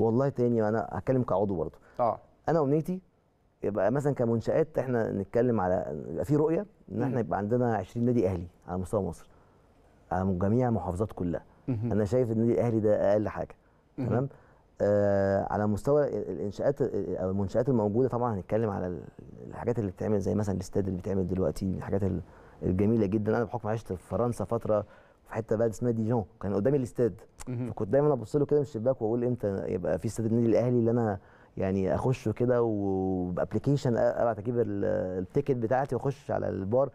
والله تاني انا هتكلم كعضو برضه اه انا امنيتي يبقى مثلا كمنشات احنا نتكلم على يبقى في رؤيه ان احنا يبقى عندنا 20 نادي اهلي على مستوى مصر على جميع المحافظات كلها انا شايف النادي الاهلي ده اقل حاجه تمام آه على مستوى الانشاءات او المنشات الموجوده طبعا هنتكلم على الحاجات اللي بتتعمل زي مثلا الاستاد اللي بيتعمل دلوقتي الحاجات الجميله جدا انا بحكم عشت في فرنسا فتره في حته بقى اسمها ديجون كان قدامي الاستاد فكنت دايما ابص له كده من الشباك واقول امتى يبقى في استاد النادي الاهلي اللي انا يعني اخشه كده وبابلكيشن ابعت اجيب التيكت بتاعتي واخش على البار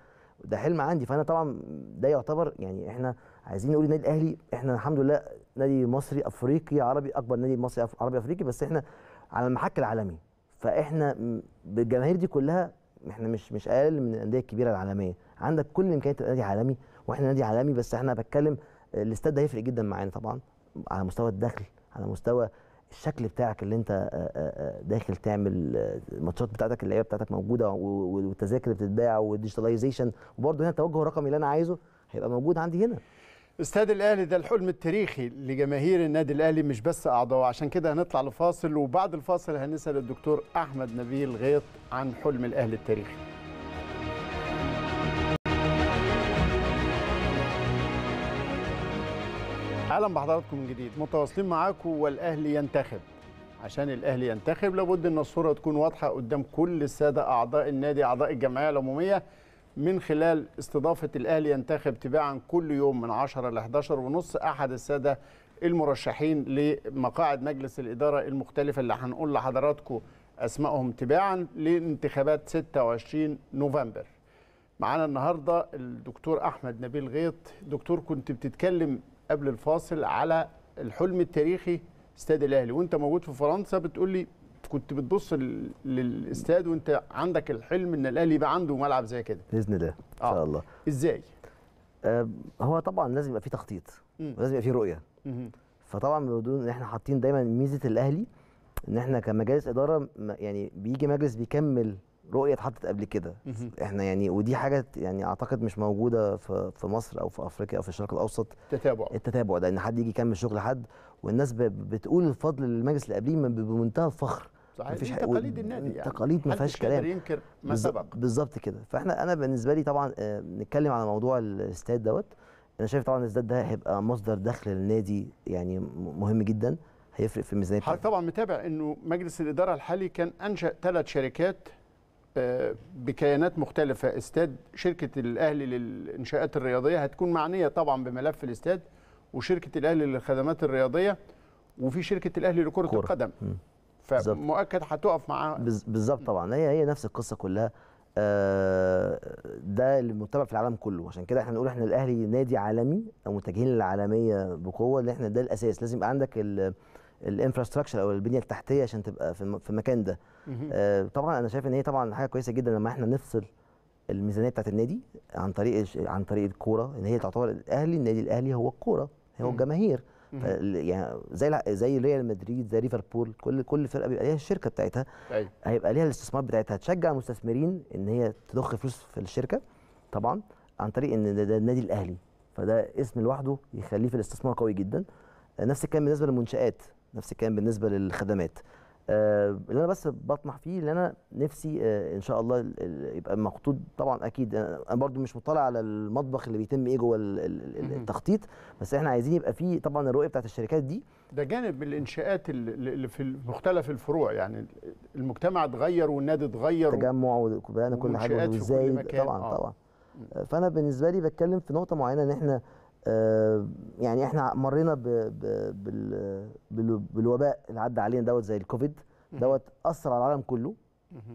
ده حلم عندي فانا طبعا ده يعتبر يعني احنا عايزين نقول النادي الاهلي احنا الحمد لله نادي مصري افريقي عربي اكبر نادي مصري عربي افريقي بس احنا على المحك العالمي فاحنا بالجماهير دي كلها احنا مش مش اقل من الانديه الكبيره العالميه عندك كل امكانيات تبقى نادي عالمي واحنا نادي عالمي بس احنا بتكلم آه، الاستاد ده هيفرق جدا معانا طبعا على مستوى الدخل على مستوى الشكل بتاعك اللي انت آه، آه، آه، داخل تعمل الماتشات بتاعتك اللعيبه بتاعتك موجوده والتذاكر بتتباع والديجيتاليزيشن وبرده هنا التوجه الرقمي اللي انا عايزه هيبقى موجود عندي هنا استاد الاهلي ده الحلم التاريخي لجماهير النادي الاهلي مش بس اعضائه عشان كده هنطلع لفاصل وبعد الفاصل هنسال الدكتور احمد نبيل غيط عن حلم الاهلي التاريخي اهلا بحضراتكم من جديد متواصلين معاكم والاهلي ينتخب عشان الاهلي ينتخب لابد ان الصوره تكون واضحه قدام كل الساده اعضاء النادي اعضاء الجمعيه العموميه من خلال استضافه الاهلي ينتخب تباعا كل يوم من 10 ل 11 ونص احد الساده المرشحين لمقاعد مجلس الاداره المختلفه اللي هنقول لحضراتكم اسمائهم تباعا لانتخابات 26 نوفمبر معانا النهارده الدكتور احمد نبيل غيط دكتور كنت بتتكلم قبل الفاصل على الحلم التاريخي استاد الاهلي وانت موجود في فرنسا بتقول لي كنت بتبص للاستاد وانت عندك الحلم ان الاهلي يبقى عنده ملعب زي كده باذن الله ان شاء آه. الله آه. ازاي آه هو طبعا لازم يبقى في تخطيط ولازم يبقى في رؤيه فطبعا بدون احنا حاطين دايما ميزه الاهلي ان احنا كمجالس اداره يعني بيجي مجلس بيكمل رؤيه اتحطت قبل كده احنا يعني ودي حاجه يعني اعتقد مش موجوده في في مصر او في افريقيا او في الشرق الاوسط التتابع التتابع ده ان حد يجي يكمل شغل حد والناس بتقول الفضل للمجلس اللي قبليه بمنتهى الفخر صحيح مفيش تقاليد النادي يعني تقاليد ما فيهاش كلام ينكر ما سبق بالظبط كده فاحنا انا بالنسبه لي طبعا آه، نتكلم على موضوع الاستاد دوت انا شايف طبعا الاستاد ده هيبقى مصدر دخل للنادي يعني مهم جدا هيفرق في الميزانيه حضرتك طبعا متابع انه مجلس الاداره الحالي كان انشا ثلاث شركات آه، بكيانات مختلفه استاد شركه الاهلي للانشاءات الرياضيه هتكون معنيه طبعا بملف الاستاد وشركه الاهلي للخدمات الرياضيه وفي شركه الاهلي لكره كرة. القدم فمؤكد هتقف معاها بالظبط طبعا هي هي نفس القصه كلها آه، ده اللي متبع في العالم كله عشان كده احنا بنقول احنا الاهلي نادي عالمي او متجهين للعالميه بقوه ان احنا ده الاساس لازم يبقى عندك الانفراستراكشر او البنيه التحتيه عشان تبقى في المكان ده آه، طبعا انا شايف ان هي طبعا حاجه كويسه جدا لما احنا نفصل الميزانيه بتاعت النادي عن طريق عن طريق الكوره ان هي تعتبر الاهلي النادي الاهلي هو الكوره هو الجماهير يعني زي زي ريال مدريد زي ليفربول كل كل فرقه بيبقى ليها الشركه بتاعتها أيوة. هيبقى ليها الاستثمار بتاعتها تشجع المستثمرين ان هي تضخ فلوس في الشركه طبعا عن طريق ان ده النادي الاهلي فده اسم لوحده يخليه في الاستثمار قوي جدا نفس الكلام بالنسبه للمنشات نفس الكلام بالنسبه للخدمات آه، اللي انا بس بطمح فيه اللي انا نفسي آه، ان شاء الله يبقى مخطوط طبعا اكيد انا برضو مش مطلع على المطبخ اللي بيتم ايه جوه التخطيط بس احنا عايزين يبقى فيه طبعا الرؤيه بتاعت الشركات دي ده جانب الانشاءات اللي في مختلف الفروع يعني المجتمع اتغير والنادي اتغير تجمع وبقينا كل حاجه وازاي طبعا آه. طبعا فانا بالنسبه لي بتكلم في نقطه معينه ان احنا آه، يعني احنا مرينا ب ب بال بالوباء اللي عدى علينا دوت زي الكوفيد دوت اثر على العالم كله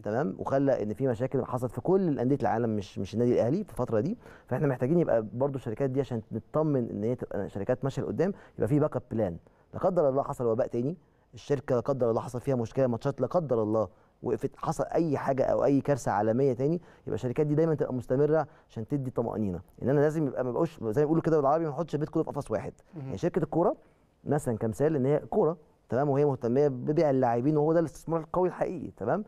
تمام وخلى ان في مشاكل حصلت في كل الانديه العالم مش مش النادي الاهلي في الفتره دي فاحنا محتاجين يبقى برضو الشركات دي عشان نطمن ان هي تبقى شركات ماشيه لقدام يبقى في باك اب بلان لا قدر الله حصل وباء تاني الشركه لا قدر الله حصل فيها مشكله ماتشات لا قدر الله وقفت حصل اي حاجه او اي كارثه عالميه تاني يبقى الشركات دي دايما تبقى مستمره عشان تدي طمانينه ان انا لازم يبقى ما بقوش زي ما بيقولوا كده بالعربي ما نحطش البيت كله في قفص واحد يعني شركه الكوره مثلا كمثال ان هي كوره تمام وهي مهتميه ببيع اللاعبين وهو ده الاستثمار القوي الحقيقي تمام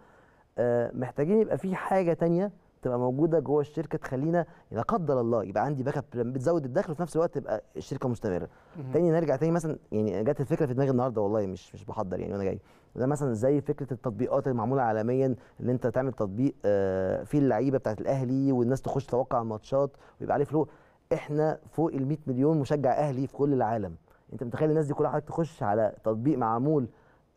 آه محتاجين يبقى في حاجه تانية تبقى موجوده جوه الشركه تخلينا لا قدر الله يبقى عندي باك اب بتزود الدخل وفي نفس الوقت تبقى الشركه مستمره. تاني نرجع تاني مثلا يعني جت الفكره في دماغي النهارده والله مش مش بحضر يعني وانا جاي ده مثلا زي فكره التطبيقات المعموله عالميا اللي انت تعمل تطبيق آه فيه اللعيبه بتاعت الاهلي والناس تخش توقع الماتشات ويبقى عليه فلو احنا فوق ال 100 مليون مشجع اهلي في كل العالم. انت متخيل الناس دي كلها حضرتك تخش على تطبيق معمول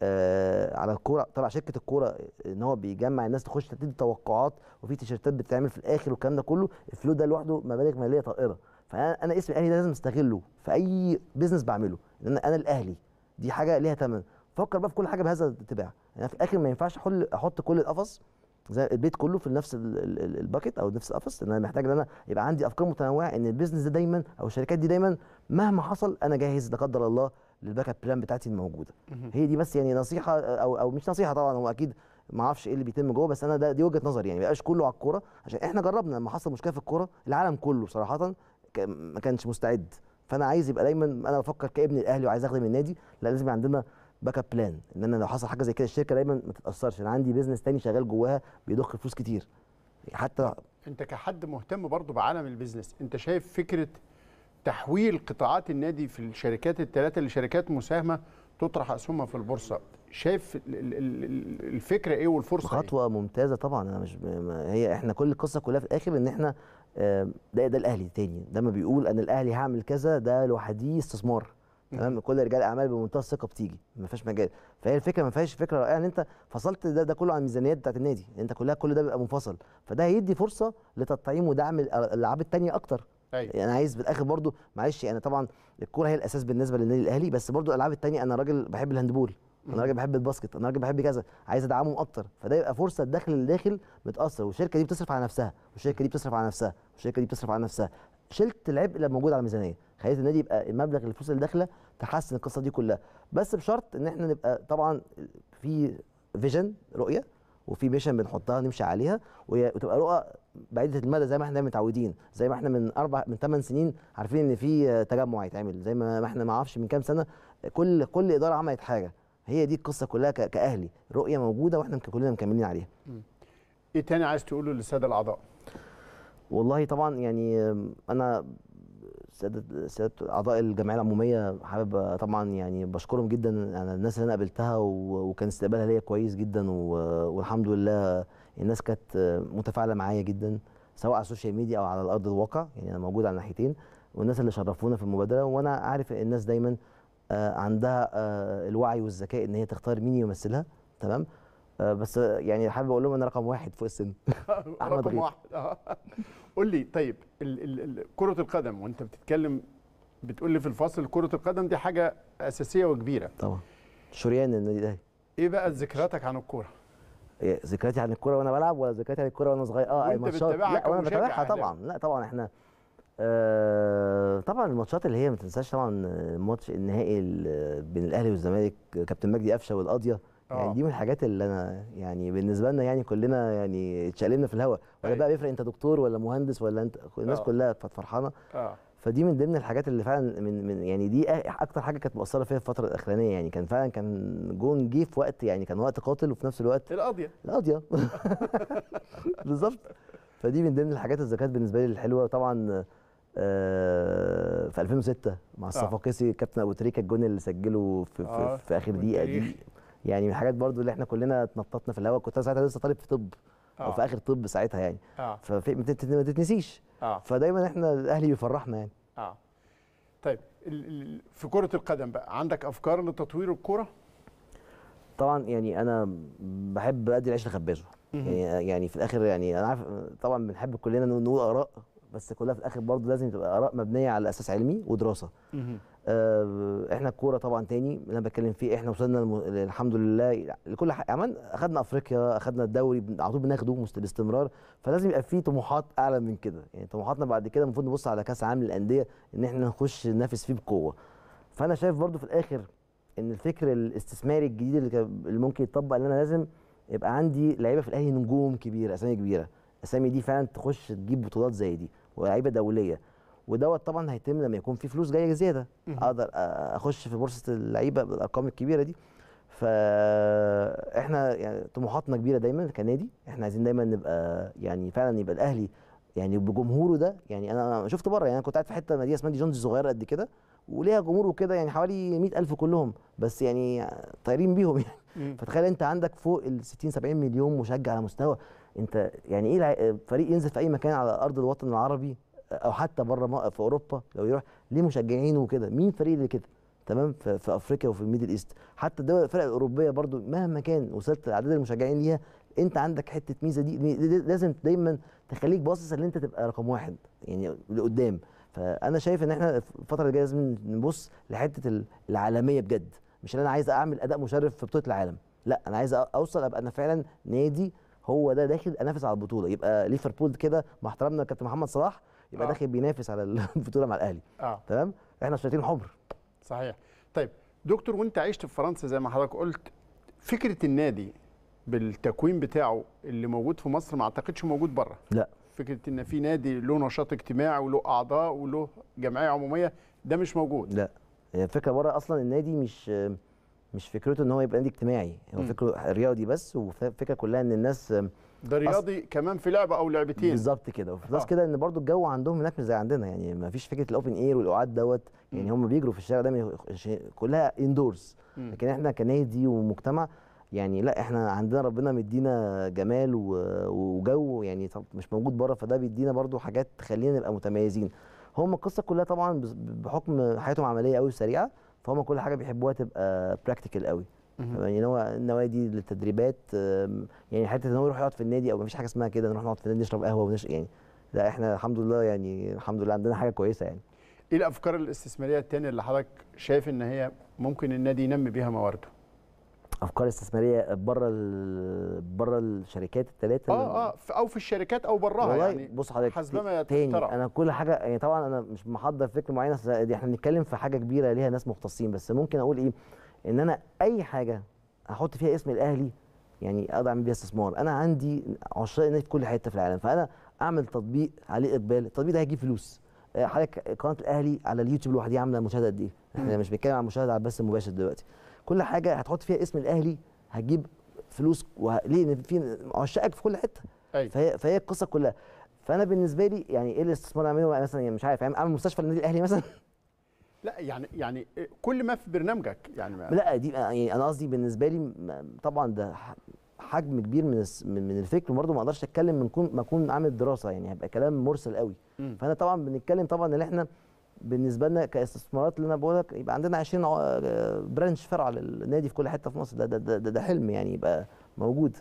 آه، على الكوره طلع شركه الكوره آه، ان هو بيجمع الناس تخش تدي توقعات وفي تيشيرتات بتتعمل في الاخر والكلام ده كله الفلو ده لوحده مبالغ ماليه طائره فانا اسم الاهلي ده لازم استغله في اي بزنس بعمله لان انا الاهلي دي حاجه ليها ثمن فكر بقى في كل حاجه بهذا الاتباع يعني في الاخر ما ينفعش احل احط كل القفص زي البيت كله في نفس الباكيت او نفس القفص ان انا محتاج ان انا يبقى عندي افكار متنوعه ان البيزنس ده دايما او الشركات دي دايما مهما حصل انا جاهز لا قدر الله للباك اب بلان بتاعتي الموجوده هي دي بس يعني نصيحه او او مش نصيحه طبعا هو اكيد ما اعرفش ايه اللي بيتم جوه بس انا ده دي وجهه نظري يعني ما يبقاش كله على الكوره عشان احنا جربنا لما حصل مشكله في الكوره العالم كله صراحه ما كانش مستعد فانا عايز يبقى دايما انا بفكر كابن الاهلي وعايز اخدم النادي لا لازم عندنا باك اب بلان ان انا لو حصل حاجه زي كده الشركه دايما ما تتاثرش انا عندي بيزنس تاني شغال جواها بيضخ فلوس كتير حتى انت كحد مهتم برضه بعالم البيزنس انت شايف فكره تحويل قطاعات النادي في الشركات الثلاثه لشركات مساهمه تطرح اسهمها في البورصه شايف الفكره ايه والفرصه إيه؟ خطوه إيه؟ ممتازه طبعا انا مش هي احنا كل القصه كلها في الاخر ان احنا ده ده الاهلي تاني ده ما بيقول انا الاهلي هعمل كذا ده لوحدي استثمار تمام كل رجال اعمال بمنتهى الثقه بتيجي ما فيهاش مجال فهي الفكره ما فيهاش فكره رائعه ان انت فصلت ده ده كله عن الميزانيات بتاعت النادي انت كلها كل ده بيبقى منفصل فده هيدي فرصه لتطعيم ودعم الالعاب التانيه اكتر أيوة. يعني انا يعني عايز بالاخر برضو معلش انا يعني طبعا الكوره هي الاساس بالنسبه للنادي الاهلي بس برضو الالعاب الثانيه انا راجل بحب الهاندبول انا راجل بحب الباسكت انا راجل بحب كذا عايز ادعمهم اكتر فده يبقى فرصه الدخل للداخل متاثر والشركه دي بتصرف على نفسها والشركه دي بتصرف على نفسها والشركه دي بتصرف على نفسها شلت العبء اللي موجود على الميزانيه خليت النادي يبقى المبلغ الفلوس اللي داخله تحسن القصه دي كلها بس بشرط ان احنا نبقى طبعا في فيجن رؤيه وفي ميشن بنحطها نمشي عليها وتبقى رؤى بعيده المدى زي ما احنا متعودين زي ما احنا من اربع من ثمان سنين عارفين ان في تجمع هيتعمل زي ما احنا ما اعرفش من كام سنه كل كل اداره عملت حاجه هي دي القصه كلها كاهلي رؤيه موجوده واحنا كلنا مكملين عليها ايه تاني عايز تقوله للساده الاعضاء والله طبعا يعني انا ساده ساده اعضاء الجمعيه العموميه حابب طبعا يعني بشكرهم جدا على الناس اللي انا قابلتها وكان استقبالها ليا كويس جدا والحمد لله الناس كانت متفاعله معايا جدا سواء على السوشيال ميديا او على الارض الواقع يعني انا موجود على الناحيتين والناس اللي شرفونا في المبادره وانا عارف ان الناس دايما آه، عندها آه، الوعي والذكاء ان هي تختار مين يمثلها تمام آه، بس يعني حابب اقول لهم انا رقم واحد فوق السن احمد رقم واحد واحد قول لي طيب ال ال كره القدم وانت بتتكلم بتقول لي في الفصل كره القدم دي حاجه اساسيه وكبيره طبعا شريان النادي الاهلي ايه بقى ذكرياتك عن الكوره إيه، ذكرياتي عن الكوره وانا بلعب ولا ذكرياتي عن الكوره وانا صغير اه الماتشات وانا بتابعها يعني. طبعا لا طبعا احنا آه طبعا الماتشات اللي هي ما تنساش طبعا الماتش آه، النهائي بين الاهلي والزمالك كابتن مجدي قفشه والقاضيه يعني آه. دي من الحاجات اللي انا يعني بالنسبه لنا يعني كلنا يعني اتشقلبنا في الهواء ولا أيوة. بقى بيفرق انت دكتور ولا مهندس ولا انت الناس أوه. كلها كانت فرحانه اه فدي من ضمن الحاجات اللي فعلا من, من يعني دي اكتر حاجه كانت مؤثره فيا في الفتره الاخرانيه يعني كان فعلا كان جون جه في وقت يعني كان وقت قاتل وفي نفس الوقت القاضيه القاضيه بالظبط فدي من ضمن الحاجات كانت بالنسبه لي الحلوه طبعا آه في 2006 مع آه. الصفاقسي آه. كابتن ابو تريكه الجون اللي سجله في, آه. في, في اخر دقيقه دي يعني من الحاجات برضو اللي احنا كلنا اتنططنا في الهواء كنت ساعتها لسه طالب في طب أو, او في آه. اخر طب ساعتها يعني اه فما تتنسيش اه فدايما احنا الاهلي بيفرحنا يعني اه طيب في كره القدم بقى عندك افكار لتطوير الكره طبعا يعني انا بحب ادي العيش لخبازه يعني-, يعني في الاخر يعني انا عارف طبعا بنحب كلنا نقول اراء بس كلها في الاخر برضه لازم تبقى اراء مبنيه على اساس علمي ودراسه آه احنا الكوره طبعا تاني اللي انا بتكلم فيه احنا وصلنا الم... الحمد لله لكل حاجه عمان اخذنا افريقيا اخذنا الدوري على طول بناخده باستمرار فلازم يبقى في طموحات اعلى من كده يعني طموحاتنا بعد كده المفروض نبص على كاس عالم للانديه ان احنا نخش ننافس فيه بقوه فانا شايف برضه في الاخر ان الفكر الاستثماري الجديد اللي ممكن يتطبق ان انا لازم يبقى عندي لعيبه في الاهلي نجوم كبيره اسامي كبيره اسامي دي فعلا تخش تجيب بطولات زي دي ولاعيبه دوليه ودوت طبعا هيتم لما يكون في فلوس جايه زياده اقدر اخش في بورصه اللعيبه بالارقام الكبيره دي فاحنا يعني طموحاتنا كبيره دايما كنادي احنا عايزين دايما نبقى يعني فعلا يبقى الاهلي يعني بجمهوره ده يعني انا شفت بره يعني انا كنت قاعد في حته مدينه اسمها دي جونز صغيره قد كده وليها جمهور وكده يعني حوالي 100000 كلهم بس يعني طايرين بيهم يعني فتخيل انت عندك فوق ال 60 70 مليون مشجع على مستوى انت يعني ايه فريق ينزل في اي مكان على ارض الوطن العربي آه، او حتى بره في اوروبا لو يروح ليه مشجعينه وكده مين فريق اللي كده تمام في, افريقيا وفي الميدل ايست حتى الدول الفرق الاوروبيه برضو مهما كان وصلت لعدد المشجعين ليها انت عندك حته ميزه دي لازم دايما تخليك باصص ان انت تبقى رقم واحد يعني لقدام فانا شايف ان احنا الفتره الجايه لازم نبص لحته العالميه بجد مش ان انا عايز اعمل اداء مشرف في بطوله العالم لا انا عايز اوصل ابقى انا فعلا نادي هو ده داخل انافس على البطوله يبقى ليفربول كده مع احترامنا كابتن محمد صلاح يبقى آه. داخل بينافس على البطوله مع الاهلي آه. تمام احنا شايفين حمر صحيح طيب دكتور وانت عشت في فرنسا زي ما حضرتك قلت فكره النادي بالتكوين بتاعه اللي موجود في مصر ما اعتقدش موجود بره لا فكره ان في نادي له نشاط اجتماعي وله اعضاء وله جمعيه عموميه ده مش موجود لا الفكره بره اصلا النادي مش مش فكرته ان هو يبقى نادي اجتماعي هو فكره رياضي بس وفكره كلها ان الناس ده رياضي أص... كمان في لعبه او لعبتين بالظبط كده وفي آه. كده ان برضو الجو عندهم هناك مش زي عندنا يعني ما فيش فكره الاوبن اير والاوعاد دوت يعني هم بيجروا في الشارع ده كلها اندورز لكن احنا كنادي ومجتمع يعني لا احنا عندنا ربنا مدينا جمال وجو يعني طب مش موجود بره فده بيدينا برضو حاجات تخلينا نبقى متميزين هم القصه كلها طبعا بحكم حياتهم عمليه قوي وسريعه فهم كل حاجه بيحبوها تبقى براكتيكال قوي يعني هو النوادي للتدريبات يعني حته ان هو يروح يقعد في النادي او مفيش حاجه اسمها كده نروح نقعد في النادي نشرب قهوه ونش يعني لا احنا الحمد لله يعني الحمد لله عندنا حاجه كويسه يعني ايه الافكار الاستثماريه الثانيه اللي حضرتك شايف ان هي ممكن النادي ينمي بيها موارده افكار استثماريه بره بره الشركات الثلاثه اه اه او في الشركات او براها والله يعني بص حضرتك حسب ما انا كل حاجه يعني طبعا انا مش محضر فكره معينه احنا بنتكلم في حاجه كبيره ليها ناس مختصين بس ممكن اقول ايه ان انا اي حاجه احط فيها اسم الاهلي يعني اقدر اعمل بيها استثمار انا عندي عشاق النادي في كل حته في العالم فانا اعمل تطبيق عليه اقبال التطبيق ده هيجيب فلوس آه، حضرتك قناه الاهلي على اليوتيوب لوحدها عامله مشاهده قد ايه احنا مش بنتكلم عن مشاهده على البث المباشر دلوقتي كل حاجه هتحط فيها اسم الاهلي هتجيب فلوس وليه في عشاقك في كل حته أيوة. فهي فهي القصه كلها فانا بالنسبه لي يعني ايه الاستثمار اللي اعمله يعني مثلا يعني مش عارف يعني اعمل مستشفى للنادي الاهلي مثلا لا يعني يعني كل ما في برنامجك يعني ما لا دي يعني انا قصدي بالنسبه لي طبعا ده حجم كبير من من الفكر وبرضه ما اقدرش اتكلم من كون ما اكون عامل دراسه يعني هيبقى كلام مرسل قوي م. فانا طبعا بنتكلم طبعا ان احنا بالنسبه لنا كاستثمارات اللي انا بقول لك يبقى عندنا 20 برانش فرع للنادي في كل حته في مصر ده ده ده, ده حلم يعني يبقى موجود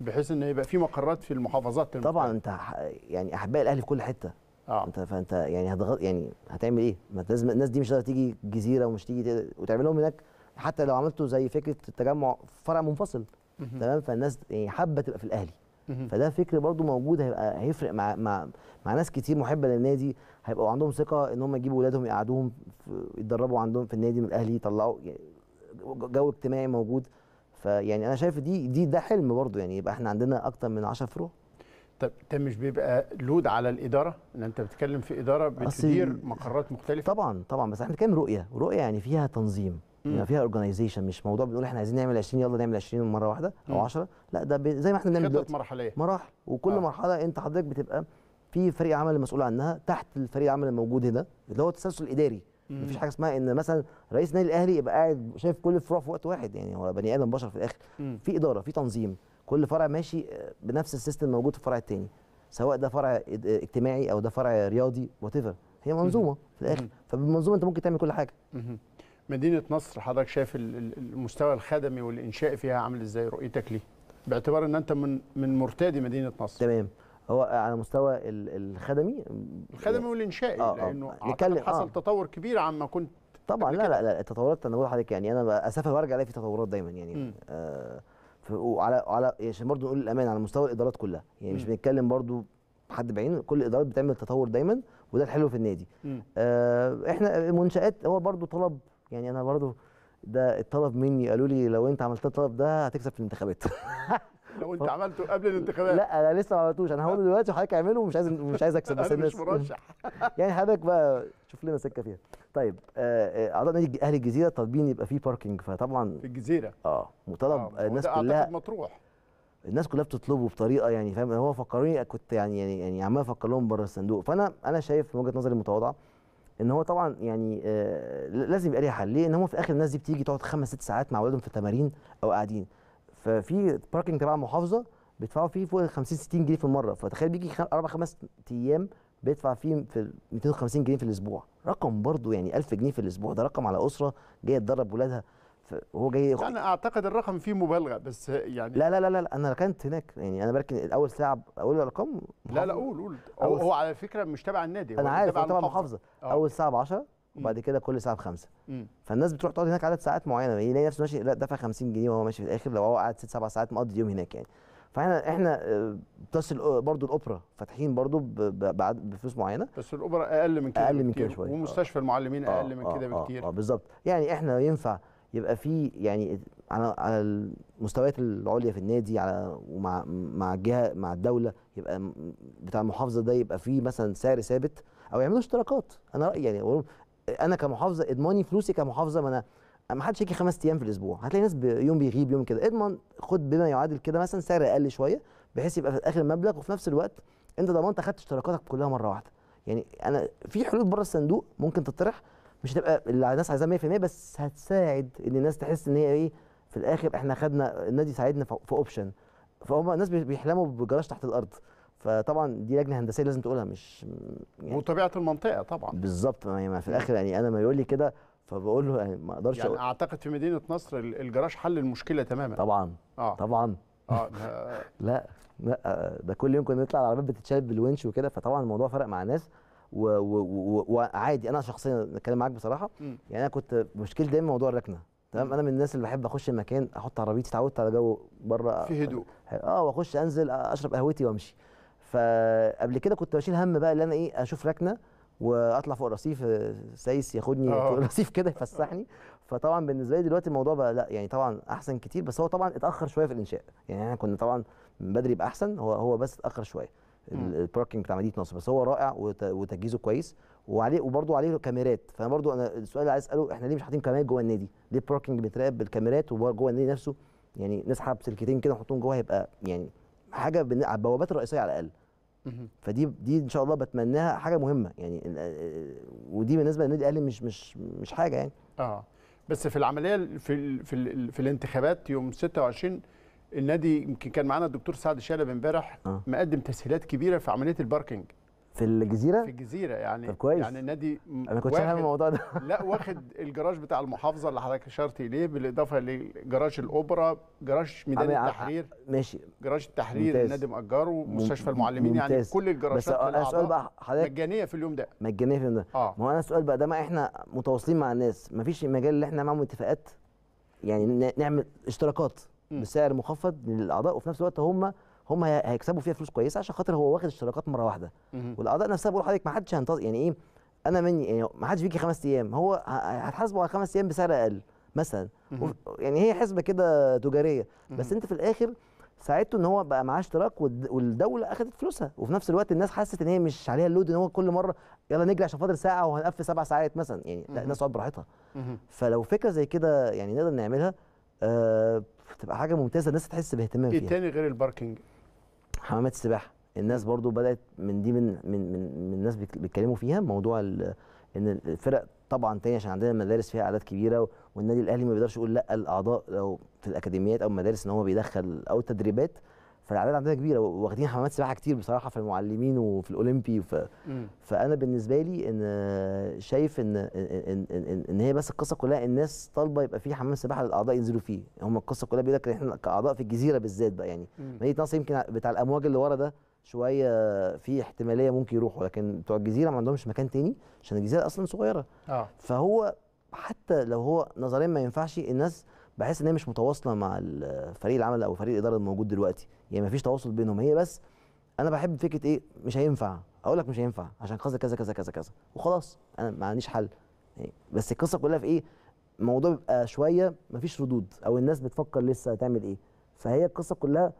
بحيث ان يبقى في مقرات في المحافظات المحافظة. طبعا انت يعني احباء الاهلي في كل حته اه انت فانت يعني هتغط يعني هتعمل ايه؟ ما لازم الناس دي مش هتقدر تيجي الجزيره ومش تيجي وتعمل لهم هناك حتى لو عملته زي فكره التجمع فرع منفصل تمام فالناس يعني حابه تبقى في الاهلي فده فكر برضه موجود هيبقى هيفرق مع مع مع ناس كتير محبه للنادي هيبقوا عندهم ثقه ان هم يجيبوا اولادهم يقعدوهم يتدربوا عندهم في النادي من الاهلي يطلعوا جو اجتماعي موجود فيعني انا شايف دي دي ده حلم برضه يعني يبقى احنا عندنا اكتر من 10 فروع طب ده مش بيبقى لود على الاداره ان انت بتتكلم في اداره بتدير مقرات مختلفه طبعا طبعا بس احنا بنتكلم رؤيه رؤيه يعني فيها تنظيم يبقى فيها اورجنايزيشن مش موضوع بنقول احنا عايزين نعمل 20 يلا نعمل 20 مره واحده او 10 لا ده زي ما احنا بنعمل دلوقتي مرحليه مراحل وكل آه. مرحله انت حضرتك بتبقى في فريق عمل مسؤول عنها تحت الفريق العمل الموجود هنا اللي هو التسلسل الاداري مم. مفيش حاجه اسمها ان مثلا رئيس النادي الاهلي يبقى قاعد شايف كل الفروع في وقت واحد يعني هو بني ادم بشر في الاخر في اداره في تنظيم كل فرع ماشي آه، بنفس السيستم الموجود في الفرع الثاني سواء ده فرع اجتماعي او ده فرع رياضي وات هي منظومه في الاخر فبالمنظومه انت ممكن تعمل كل حاجه مدينه نصر حضرتك شايف المستوى الخدمي والانشائي فيها عامل ازاي رؤيتك ليه باعتبار ان انت من من مرتادي مدينه نصر تمام هو على مستوى الخدمي الخدمي والانشائي آه, آه. لانه آه. حصل آه. تطور كبير عما كنت طبعا لا, لا لا التطورات انا بقول لحضرتك يعني انا اسافر وارجع الاقي في تطورات دايما يعني آه، وعلى على يعني عشان برضه نقول الامان على مستوى الادارات كلها يعني مش بنتكلم برضه حد بعينه كل الادارات بتعمل تطور دايما وده الحلو في النادي آه احنا المنشات هو برضه طلب يعني انا برضو ده الطلب مني قالوا لي لو انت عملت الطلب ده هتكسب في الانتخابات لو انت عملته قبل الانتخابات لا انا لسه ما عملتوش انا هقوله دلوقتي وحضرتك اعمله ومش عايز مش عايز اكسب بس الناس مش مرشح يعني حضرتك بقى شوف لنا سكه فيها طيب آه، آه، اعضاء نادي اهلي الجزيره طالبين يبقى فيه باركينج فطبعا في الجزيره اه وطلب آه الناس كلها مطروح الناس كلها بتطلبه بطريقه يعني فاهم هو فكروني كنت يعني يعني يعني عمال افكر لهم بره الصندوق فانا انا شايف من وجهه نظري المتواضعه ان هو طبعا يعني آه، لازم يبقى ليها حل ليه؟ ان هم في الاخر الناس دي بتيجي تقعد خمس ست ساعات مع اولادهم في التمارين او قاعدين ففي باركنج تبع المحافظه بيدفعوا فيه فوق ال 50 60 جنيه في المره فتخيل بيجي اربع خمس ايام بيدفع فيه في 250 جنيه في الاسبوع رقم برضو يعني 1000 جنيه في الاسبوع ده رقم على اسره جايه تدرب ولادها هو جاي يعني اعتقد الرقم فيه مبالغه بس يعني لا لا لا لا انا ركنت هناك يعني انا بركن اول ساعه اقول الارقام لا لا قول قول هو, هو على فكره مش تبع النادي انا عارف تبع المحافظه آه. اول ساعه ب 10 وبعد كده كل ساعه ب 5 فالناس بتروح تقعد هناك عدد ساعات معينه يعني يلاقي نفسه ماشي لا دفع 50 جنيه وهو ماشي في الاخر لو هو قعد ست سبع ساعات مقضي اليوم هناك يعني فاحنا احنا آه، بلس آه، برضه الاوبرا فاتحين برضه بفلوس معينه بس الاوبرا اقل من كده اقل من كده شويه ومستشفى المعلمين اقل من كده بكتير اه, آه, آه بالظبط يعني احنا ينفع يبقى في يعني على على المستويات العليا في النادي على ومع مع الجهه مع الدوله يبقى بتاع المحافظه ده يبقى فيه مثلا سعر ثابت او يعملوا اشتراكات انا رايي يعني انا كمحافظه اضمني فلوسي كمحافظه ما انا ما حدش يجي خمس ايام في الاسبوع هتلاقي ناس يوم بيغيب يوم كده اضمن خد بما يعادل كده مثلا سعر اقل شويه بحيث يبقى في الاخر المبلغ وفي نفس الوقت انت ضمنت اخدت اشتراكاتك كلها مره واحده يعني انا في حلول بره الصندوق ممكن تطرح مش هتبقى اللي الناس عايزاه 100% بس هتساعد ان الناس تحس ان هي ايه في الاخر احنا خدنا النادي ساعدنا في اوبشن فهم الناس بيحلموا بجراج تحت الارض فطبعا دي لجنه هندسيه لازم تقولها مش يعني وطبيعه المنطقه طبعا بالظبط ما في الاخر يعني انا ما يقول لي كده فبقول له يعني ما اقدرش يعني أقول. اعتقد في مدينه نصر الجراج حل المشكله تماما طبعا آه. طبعا آه. لا لا ده كل يوم كنا نطلع العربيات بتتشال بالونش وكده فطبعا الموضوع فرق مع الناس وعادي انا شخصيا اتكلم معاك بصراحه م. يعني انا كنت مشكلتي دايما موضوع الركنه تمام انا من الناس اللي بحب اخش المكان احط عربيتي اتعودت على جو بره في هدوء اه واخش انزل اشرب قهوتي وامشي فقبل كده كنت بشيل هم بقى ان انا ايه اشوف ركنه واطلع فوق الرصيف آه، سايس ياخدني أوه. فوق الرصيف كده يفسحني فطبعا بالنسبه لي دلوقتي الموضوع بقى لا يعني طبعا احسن كتير بس هو طبعا اتاخر شويه في الانشاء يعني احنا كنا طبعا من بدري يبقى احسن هو هو بس اتاخر شويه الباركنج بتاع مدينه نصر بس هو رائع وتجهيزه كويس وعليه وبرده عليه كاميرات فانا برده انا السؤال اللي عايز اساله احنا ليه مش حاطين كاميرات جوه النادي؟ ليه الباركنج بيتراقب بالكاميرات وجوه النادي نفسه يعني نسحب سلكتين كده نحطهم جوه هيبقى يعني حاجه على البوابات الرئيسيه على الاقل فدي دي ان شاء الله بتمناها حاجه مهمه يعني ودي بالنسبه للنادي الاهلي مش مش مش حاجه يعني اه بس في العمليه في في, في الانتخابات يوم 26 النادي يمكن كان معانا الدكتور سعد شلبي امبارح آه. مقدم تسهيلات كبيره في عمليه الباركينج في الجزيره في الجزيره يعني طب كويس. يعني النادي انا كنت فاهم الموضوع ده لا واخد الجراج بتاع المحافظه اللي حضرتك اشرت اليه بالاضافه لجراج الاوبرا جراج ميدان التحرير ماشي جراج التحرير ممتاز. النادي مأجره مستشفى المعلمين يعني، ممتاز. يعني كل الجراجات بس انا السؤال بقى حضرتك مجانيه في اليوم ده مجانيه في اليوم ده آه. ما هو انا السؤال بقى ده ما احنا متواصلين مع الناس ما فيش مجال اللي احنا معاهم اتفاقات يعني نعمل اشتراكات بسعر مخفض للاعضاء وفي نفس الوقت هم هم هيكسبوا فيها فلوس كويسه عشان خاطر هو واخد اشتراكات مره واحده والاعضاء نفسها بقول لحضرتك ما حدش هينتظر يعني ايه انا مني يعني ما حدش بيجي خمس ايام هو هتحاسبه على خمس ايام بسعر اقل مثلا يعني هي حسبه كده تجاريه بس انت في الاخر ساعدته ان هو بقى معاه اشتراك والدوله اخذت فلوسها وفي نفس الوقت الناس حست ان هي مش عليها اللود ان هو كل مره يلا نجري عشان فاضل ساعه وهنقفل سبع ساعات مثلا يعني لا الناس تقعد براحتها فلو فكره زي كده يعني نقدر نعملها آه تبقى حاجه ممتازه الناس تحس باهتمام إيه فيها ايه تاني غير الباركينج حمامات السباحه الناس برضو بدات من دي من من من, من الناس بيتكلموا فيها موضوع ان الفرق طبعا تاني عشان عندنا مدارس فيها اعداد كبيره والنادي الاهلي ما بيقدرش يقول لا الاعضاء لو في الاكاديميات او المدارس ان هو بيدخل او التدريبات فالاعداد عندنا كبيره واخدين حمامات سباحه كتير بصراحه في المعلمين وفي الاولمبي وف... فانا بالنسبه لي ان شايف ان ان ان, إن هي بس القصه كلها الناس طالبه يبقى في حمام سباحه للاعضاء ينزلوا فيه هم القصه كلها بيقول لك احنا كاعضاء في الجزيره بالذات بقى يعني مدينه نصر يمكن بتاع الامواج اللي ورا ده شويه في احتماليه ممكن يروحوا لكن بتوع الجزيره ما عندهمش مكان تاني عشان الجزيره اصلا صغيره آه. فهو حتى لو هو نظريا ما ينفعش الناس بحس ان هي مش متواصله مع فريق العمل او فريق الاداره الموجود دلوقتي يعني مفيش تواصل بينهم هي بس انا بحب فكره ايه مش هينفع اقول لك مش هينفع عشان خاطر كذا كذا كذا كذا وخلاص انا ما عنديش حل يعني بس القصه كلها في ايه الموضوع بيبقى شويه مفيش ردود او الناس بتفكر لسه هتعمل ايه فهي القصه كلها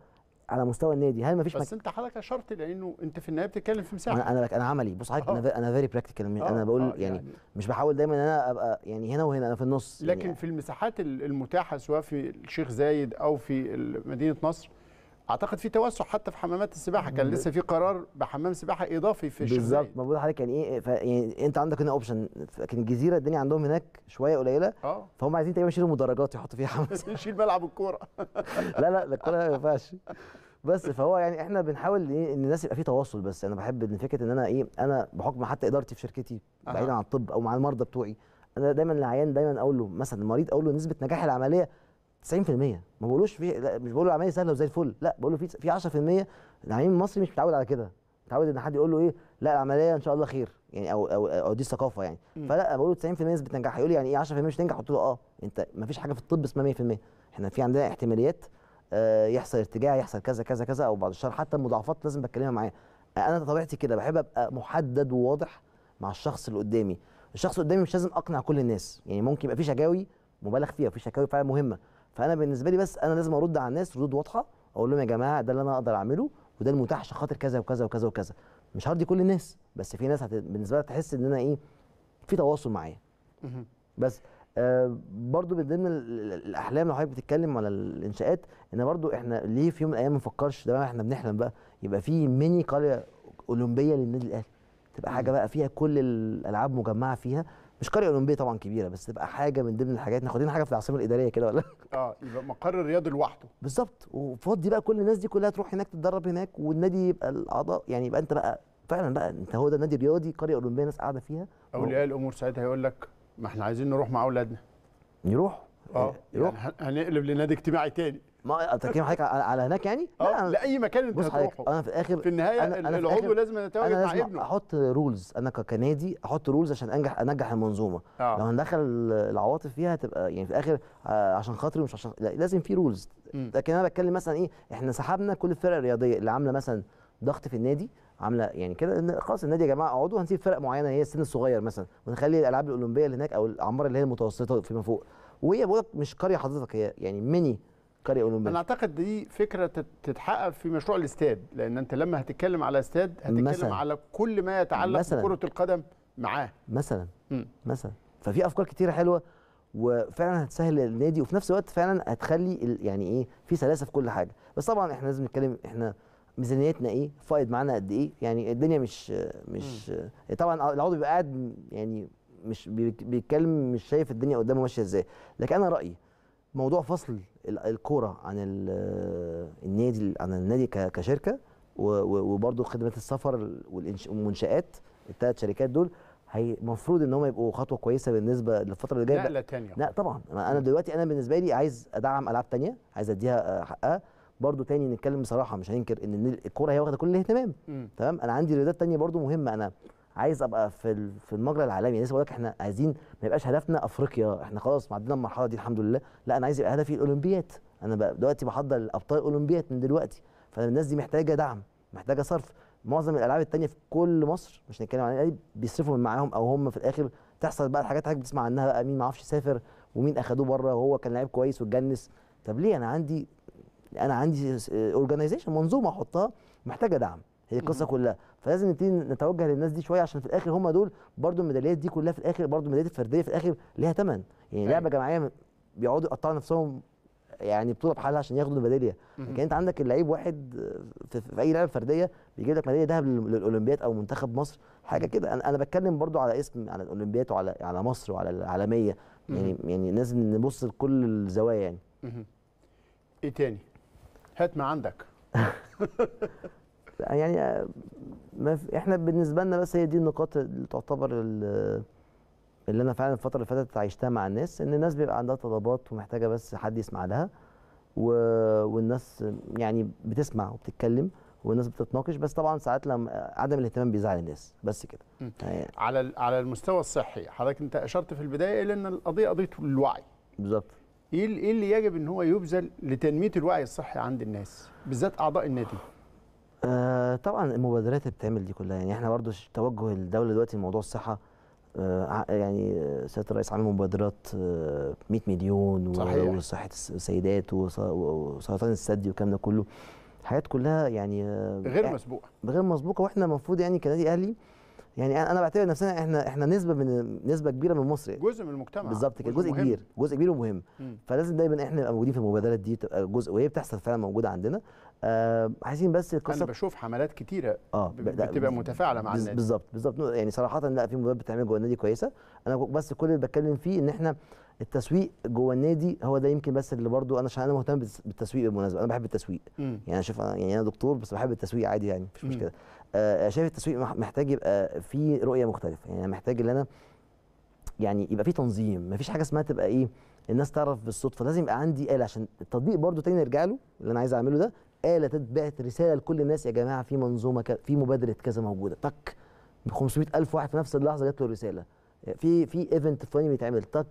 على مستوى النادي هل مفيش بس انت حضرتك اشرت لانه انت في النهايه بتتكلم في مساحه انا انا, أنا عملي بص حضرتك آه. انا انا فيري براكتيكال آه. انا بقول آه، يعني, يعني مش بحاول دايما ان انا ابقى يعني هنا وهنا انا في النص لكن يعني في المساحات المتاحه سواء في الشيخ زايد او في مدينه نصر اعتقد في توسع حتى في حمامات السباحه كان لسه في قرار بحمام سباحه اضافي في الشمال بالظبط بقول حضرتك يعني ايه ف... يعني انت عندك هنا اوبشن لكن الجزيره الدنيا عندهم هناك شويه قليله اه فهم عايزين تقريبا يشيلوا مدرجات يحطوا فيها حمام يشيل ملعب الكوره لا لا الكوره ما ينفعش بس فهو يعني احنا بنحاول إيه، ان الناس يبقى في تواصل بس انا بحب ان فكره ان انا ايه انا بحكم حتى ادارتي في شركتي بعيدا عن الطب او مع المرضى بتوعي انا دايما العيان دايما اقول له مثلا المريض اقول له نسبه نجاح العمليه 90% ما بقولوش في لا مش بقول العمليه سهله وزي الفل لا بقول له في في 10% العميل المصري مش متعود على كده متعود ان حد يقول له ايه لا العمليه ان شاء الله خير يعني او او, أو دي الثقافه يعني م. فلا بقول له 90% نسبه نجاح يقول لي يعني ايه 10% مش هتنجح قلت له اه انت ما فيش حاجه في الطب اسمها 100% احنا في عندنا احتماليات آه يحصل ارتجاع يحصل كذا كذا كذا او بعض الشهر حتى المضاعفات لازم بتكلمها معاه انا طبيعتي كده بحب ابقى محدد وواضح مع الشخص اللي قدامي الشخص اللي قدامي مش لازم اقنع كل الناس يعني ممكن يبقى في شكاوي مبالغ فيها وفي شكاوي فعلا مهمه فانا بالنسبه لي بس انا لازم ارد على الناس ردود واضحه اقول لهم يا جماعه ده اللي انا اقدر اعمله وده المتاح عشان خاطر كذا وكذا وكذا وكذا مش هرضي كل الناس بس في ناس هت... بالنسبه لها تحس ان انا ايه في تواصل معايا بس آه برضو من ضمن الاحلام لو حضرتك بتتكلم على الانشاءات ان برضو احنا ليه في يوم من الايام ما نفكرش ده احنا بنحلم بقى يبقى في ميني قريه اولمبيه للنادي الاهلي تبقى حاجه بقى فيها كل الالعاب مجمعه فيها مش قريه اولمبيه طبعا كبيره بس تبقى حاجه من ضمن الحاجات ناخدين حاجه في العاصمه الاداريه كده ولا اه يبقى مقر الرياض لوحده بالظبط وفضي بقى كل الناس دي كلها تروح هناك تتدرب هناك والنادي يبقى الاعضاء يعني يبقى انت بقى فعلا بقى انت هو ده نادي رياضي قريه اولمبيه ناس قاعده فيها اولياء الامور ساعتها هيقول لك ما احنا عايزين نروح مع اولادنا يروح اه يعني هنقلب لنادي اجتماعي تاني ما اتكلم حضرتك على هناك يعني؟ لا آه، لاي مكان انت بص حضرتك انا في الاخر في النهايه أنا العضو لازم يتواجد مع ابنه احط رولز انا كنادي احط رولز عشان انجح انجح المنظومه أوه. لو هندخل العواطف فيها هتبقى يعني في الاخر آه، عشان خاطري مش عشان لا لازم في رولز لكن انا بتكلم مثلا ايه احنا سحبنا كل الفرق الرياضيه اللي عامله مثلا ضغط في النادي عامله يعني كده خلاص النادي يا جماعه اقعدوا هنسيب فرق معينه هي السن الصغير مثلا ونخلي الالعاب الاولمبيه اللي هناك او الاعمار اللي هي المتوسطه فيما فوق وهي بقول مش قريه حضرتك هي يعني ميني قريه اولمبيه انا اعتقد دي فكره تتحقق في مشروع الاستاد لان انت لما هتتكلم على استاد هتتكلم مثلاً على كل ما يتعلق مثلاً بكره القدم معاه مثلا م. مثلا ففي افكار كتيره حلوه وفعلا هتسهل النادي وفي نفس الوقت فعلا هتخلي يعني ايه في سلاسه في كل حاجه بس طبعا احنا لازم نتكلم احنا ميزانيتنا ايه فايض معانا قد ايه يعني الدنيا مش مش م. طبعا العضو بيبقى قاعد يعني مش بيتكلم مش شايف الدنيا قدامه ماشيه ازاي لكن انا رايي موضوع فصل الكوره عن النادي عن النادي كشركه وبرده خدمات السفر والمنشات الثلاث شركات دول هي المفروض ان هم يبقوا خطوه كويسه بالنسبه للفتره اللي جايه نقله ثانيه لا طبعا انا دلوقتي انا بالنسبه لي عايز ادعم العاب ثانيه عايز اديها آه، حقها برضو تاني نتكلم بصراحه مش هننكر ان الكوره هي واخده كل الاهتمام تمام انا عندي رياضات تانية برضو مهمه انا عايز ابقى في في المجرى العالمي لسه بقول لك احنا عايزين ما يبقاش هدفنا افريقيا احنا خلاص معدينا المرحله دي الحمد لله لا انا عايز يبقى هدفي الاولمبيات انا دلوقتي بحضر الابطال الاولمبيات من دلوقتي فالناس دي محتاجه دعم محتاجه صرف معظم الالعاب الثانيه في كل مصر مش هنتكلم عن بيصرفوا من معاهم او هم في الاخر تحصل بقى الحاجات حاجه بتسمع عنها بقى مين ما عرفش سافر ومين اخدوه بره وهو كان لعيب كويس واتجنس طب ليه انا عندي انا عندي اورجنايزيشن منظومه احطها محتاجه دعم هي القصه كلها فلازم نبتدي نتوجه للناس دي شويه عشان في الاخر هم دول برده الميداليات دي كلها في الاخر برده الميداليات الفرديه في الاخر ليها ثمن يعني أيوة. لعبه جماعيه بيقعدوا يقطعوا نفسهم يعني بطوله بحالها عشان ياخدوا الميداليه لكن انت عندك اللعيب واحد في, في اي لعبه فرديه بيجيب لك ميداليه ذهب للاولمبياد او منتخب مصر حاجه كده انا انا بتكلم برضو على اسم على الاولمبياد وعلى على مصر وعلى العالميه يعني يعني لازم نبص لكل الزوايا يعني ايه تاني هات ما عندك يعني آه، ما احنا بالنسبه لنا بس هي دي النقاط اللي تعتبر اللي انا فعلا الفتره اللي فاتت عشتها مع الناس ان الناس بيبقى عندها طلبات ومحتاجه بس حد يسمع لها و... والناس يعني بتسمع وبتتكلم والناس بتتناقش بس طبعا ساعات لما عدم الاهتمام بيزعل الناس بس كده يعني على على المستوى الصحي حضرتك انت اشرت في البدايه الى ان القضيه قضيه الوعي بالظبط ايه, إيه اللي يجب ان هو يبذل لتنميه الوعي الصحي عند الناس بالذات اعضاء النادي آه طبعا المبادرات اللي بتتعمل دي كلها يعني احنا برضو توجه الدوله دلوقتي لموضوع الصحه آه يعني سياده الرئيس عامل مبادرات آه 100 مليون صحيح. وصحه السيدات وسرطان الثدي والكلام ده كله حاجات كلها يعني آه، غير آه، مسبوقه غير مسبوقه واحنا المفروض يعني كنادي اهلي يعني انا بعتبر نفسنا احنا احنا نسبه من نسبه كبيره من مصر يعني. جزء من المجتمع بالظبط كده جزء كبير جزء كبير ومهم فلازم دايما احنا نبقى موجودين في المبادرات دي تبقى جزء وهي بتحصل فعلا موجوده عندنا آه عايزين بس القصه انا بشوف حملات كتيره آه بتبقى متفاعله مع النادي بالظبط بالظبط يعني صراحه لا في مبادرات بتتعمل جوه النادي كويسه انا بس كل اللي بتكلم فيه ان احنا التسويق جوه النادي هو ده يمكن بس اللي برضو انا عشان انا مهتم بالتسويق بالمناسبه انا بحب التسويق م. يعني شوف يعني انا دكتور بس بحب التسويق عادي يعني مفيش مشكله آه شايف التسويق محتاج يبقى في رؤيه مختلفه يعني محتاج ان انا يعني يبقى في تنظيم مفيش حاجه اسمها تبقى ايه الناس تعرف بالصدفه لازم يبقى عندي آلة عشان التطبيق برضو تاني نرجع له اللي انا عايز اعمله ده آلة تتبعت رسالة لكل الناس يا جماعة في منظومة ك... في مبادرة كذا موجودة تك ب 500 ألف واحد في نفس اللحظة جات له الرسالة في في ايفنت فلاني بيتعمل تك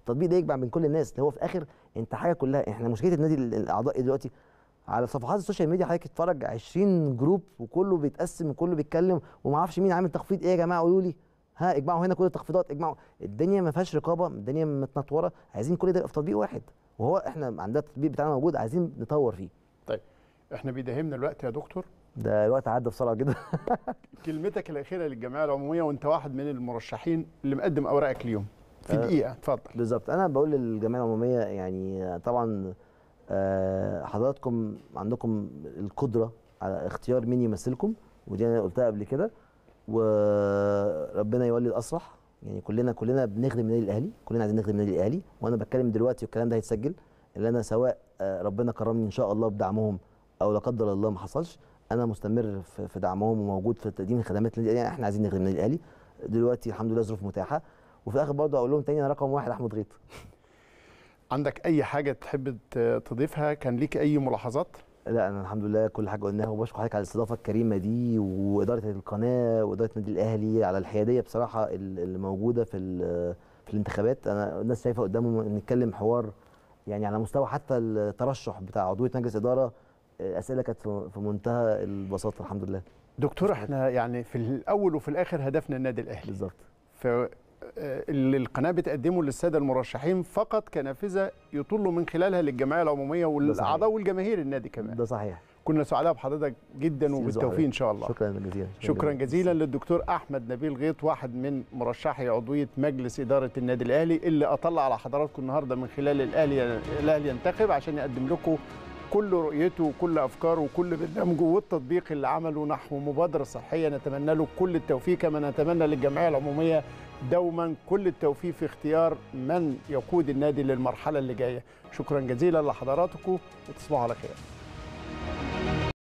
التطبيق ده يجمع بين كل الناس اللي هو في الآخر أنت حاجة كلها إحنا مشكلة النادي الأعضاء إيه دلوقتي على صفحات السوشيال ميديا حضرتك تتفرج 20 جروب وكله بيتقسم وكله بيتكلم وما اعرفش مين عامل تخفيض ايه يا جماعه قولوا لي ها اجمعوا هنا كل التخفيضات اجمعوا الدنيا ما فيهاش رقابه الدنيا متنطوره عايزين كل ده يبقى في تطبيق واحد وهو احنا عندنا التطبيق بتاعنا موجود عايزين نطور فيه طيب احنا بيداهمنا الوقت يا دكتور ده الوقت عدى بسرعه جدا كلمتك الاخيره للجمعيه العموميه وانت واحد من المرشحين اللي مقدم اوراقك اليوم في آه، دقيقه اتفضل بالظبط انا بقول للجمعيه العموميه يعني طبعا آه، حضراتكم عندكم القدره على اختيار مين يمثلكم ودي انا قلتها قبل كده وربنا يولي الاسرح يعني كلنا كلنا بنخدم النادي الاهلي كلنا عايزين نخدم النادي الاهلي وانا بتكلم دلوقتي والكلام ده هيتسجل اللي انا سواء آه، ربنا كرمني ان شاء الله بدعمهم او لا قدر الله ما حصلش انا مستمر في دعمهم وموجود في تقديم خدمات النادي الاهلي يعني احنا عايزين نخدم النادي الاهلي دلوقتي الحمد لله ظروف متاحه وفي الاخر برضه اقول لهم تاني انا رقم واحد احمد غيط عندك اي حاجه تحب تضيفها كان ليك اي ملاحظات لا انا الحمد لله كل حاجه قلناها وبشكر حضرتك على الاستضافه الكريمه دي واداره القناه واداره النادي الاهلي على الحياديه بصراحه اللي موجوده في في الانتخابات انا الناس شايفه قدامهم نتكلم حوار يعني على مستوى حتى الترشح بتاع عضويه مجلس اداره اسئله كانت في منتهى البساطه الحمد لله دكتور احنا يعني في الاول وفي الاخر هدفنا النادي الاهلي بالظبط ف آه، اللي القناه بتقدمه للساده المرشحين فقط كنافذه يطلوا من خلالها للجمعيه العموميه والاعضاء والجماهير النادي كمان ده صحيح كنا سعداء بحضرتك جدا وبالتوفيق ان شاء الله شكرا جزيلا شكرا, شكرا جزيلا للدكتور احمد نبيل غيط واحد من مرشحي عضويه مجلس اداره النادي الاهلي اللي اطلع على حضراتكم النهارده من خلال الاهلي الاهلي ينتخب عشان يقدم لكم كل رؤيته وكل افكاره وكل برنامجه والتطبيق اللي عمله نحو مبادره صحيه نتمنى له كل التوفيق كما نتمنى للجمعيه العموميه دوما كل التوفيق في اختيار من يقود النادي للمرحله اللي جايه شكرا جزيلا لحضراتكم وتصبحوا على خير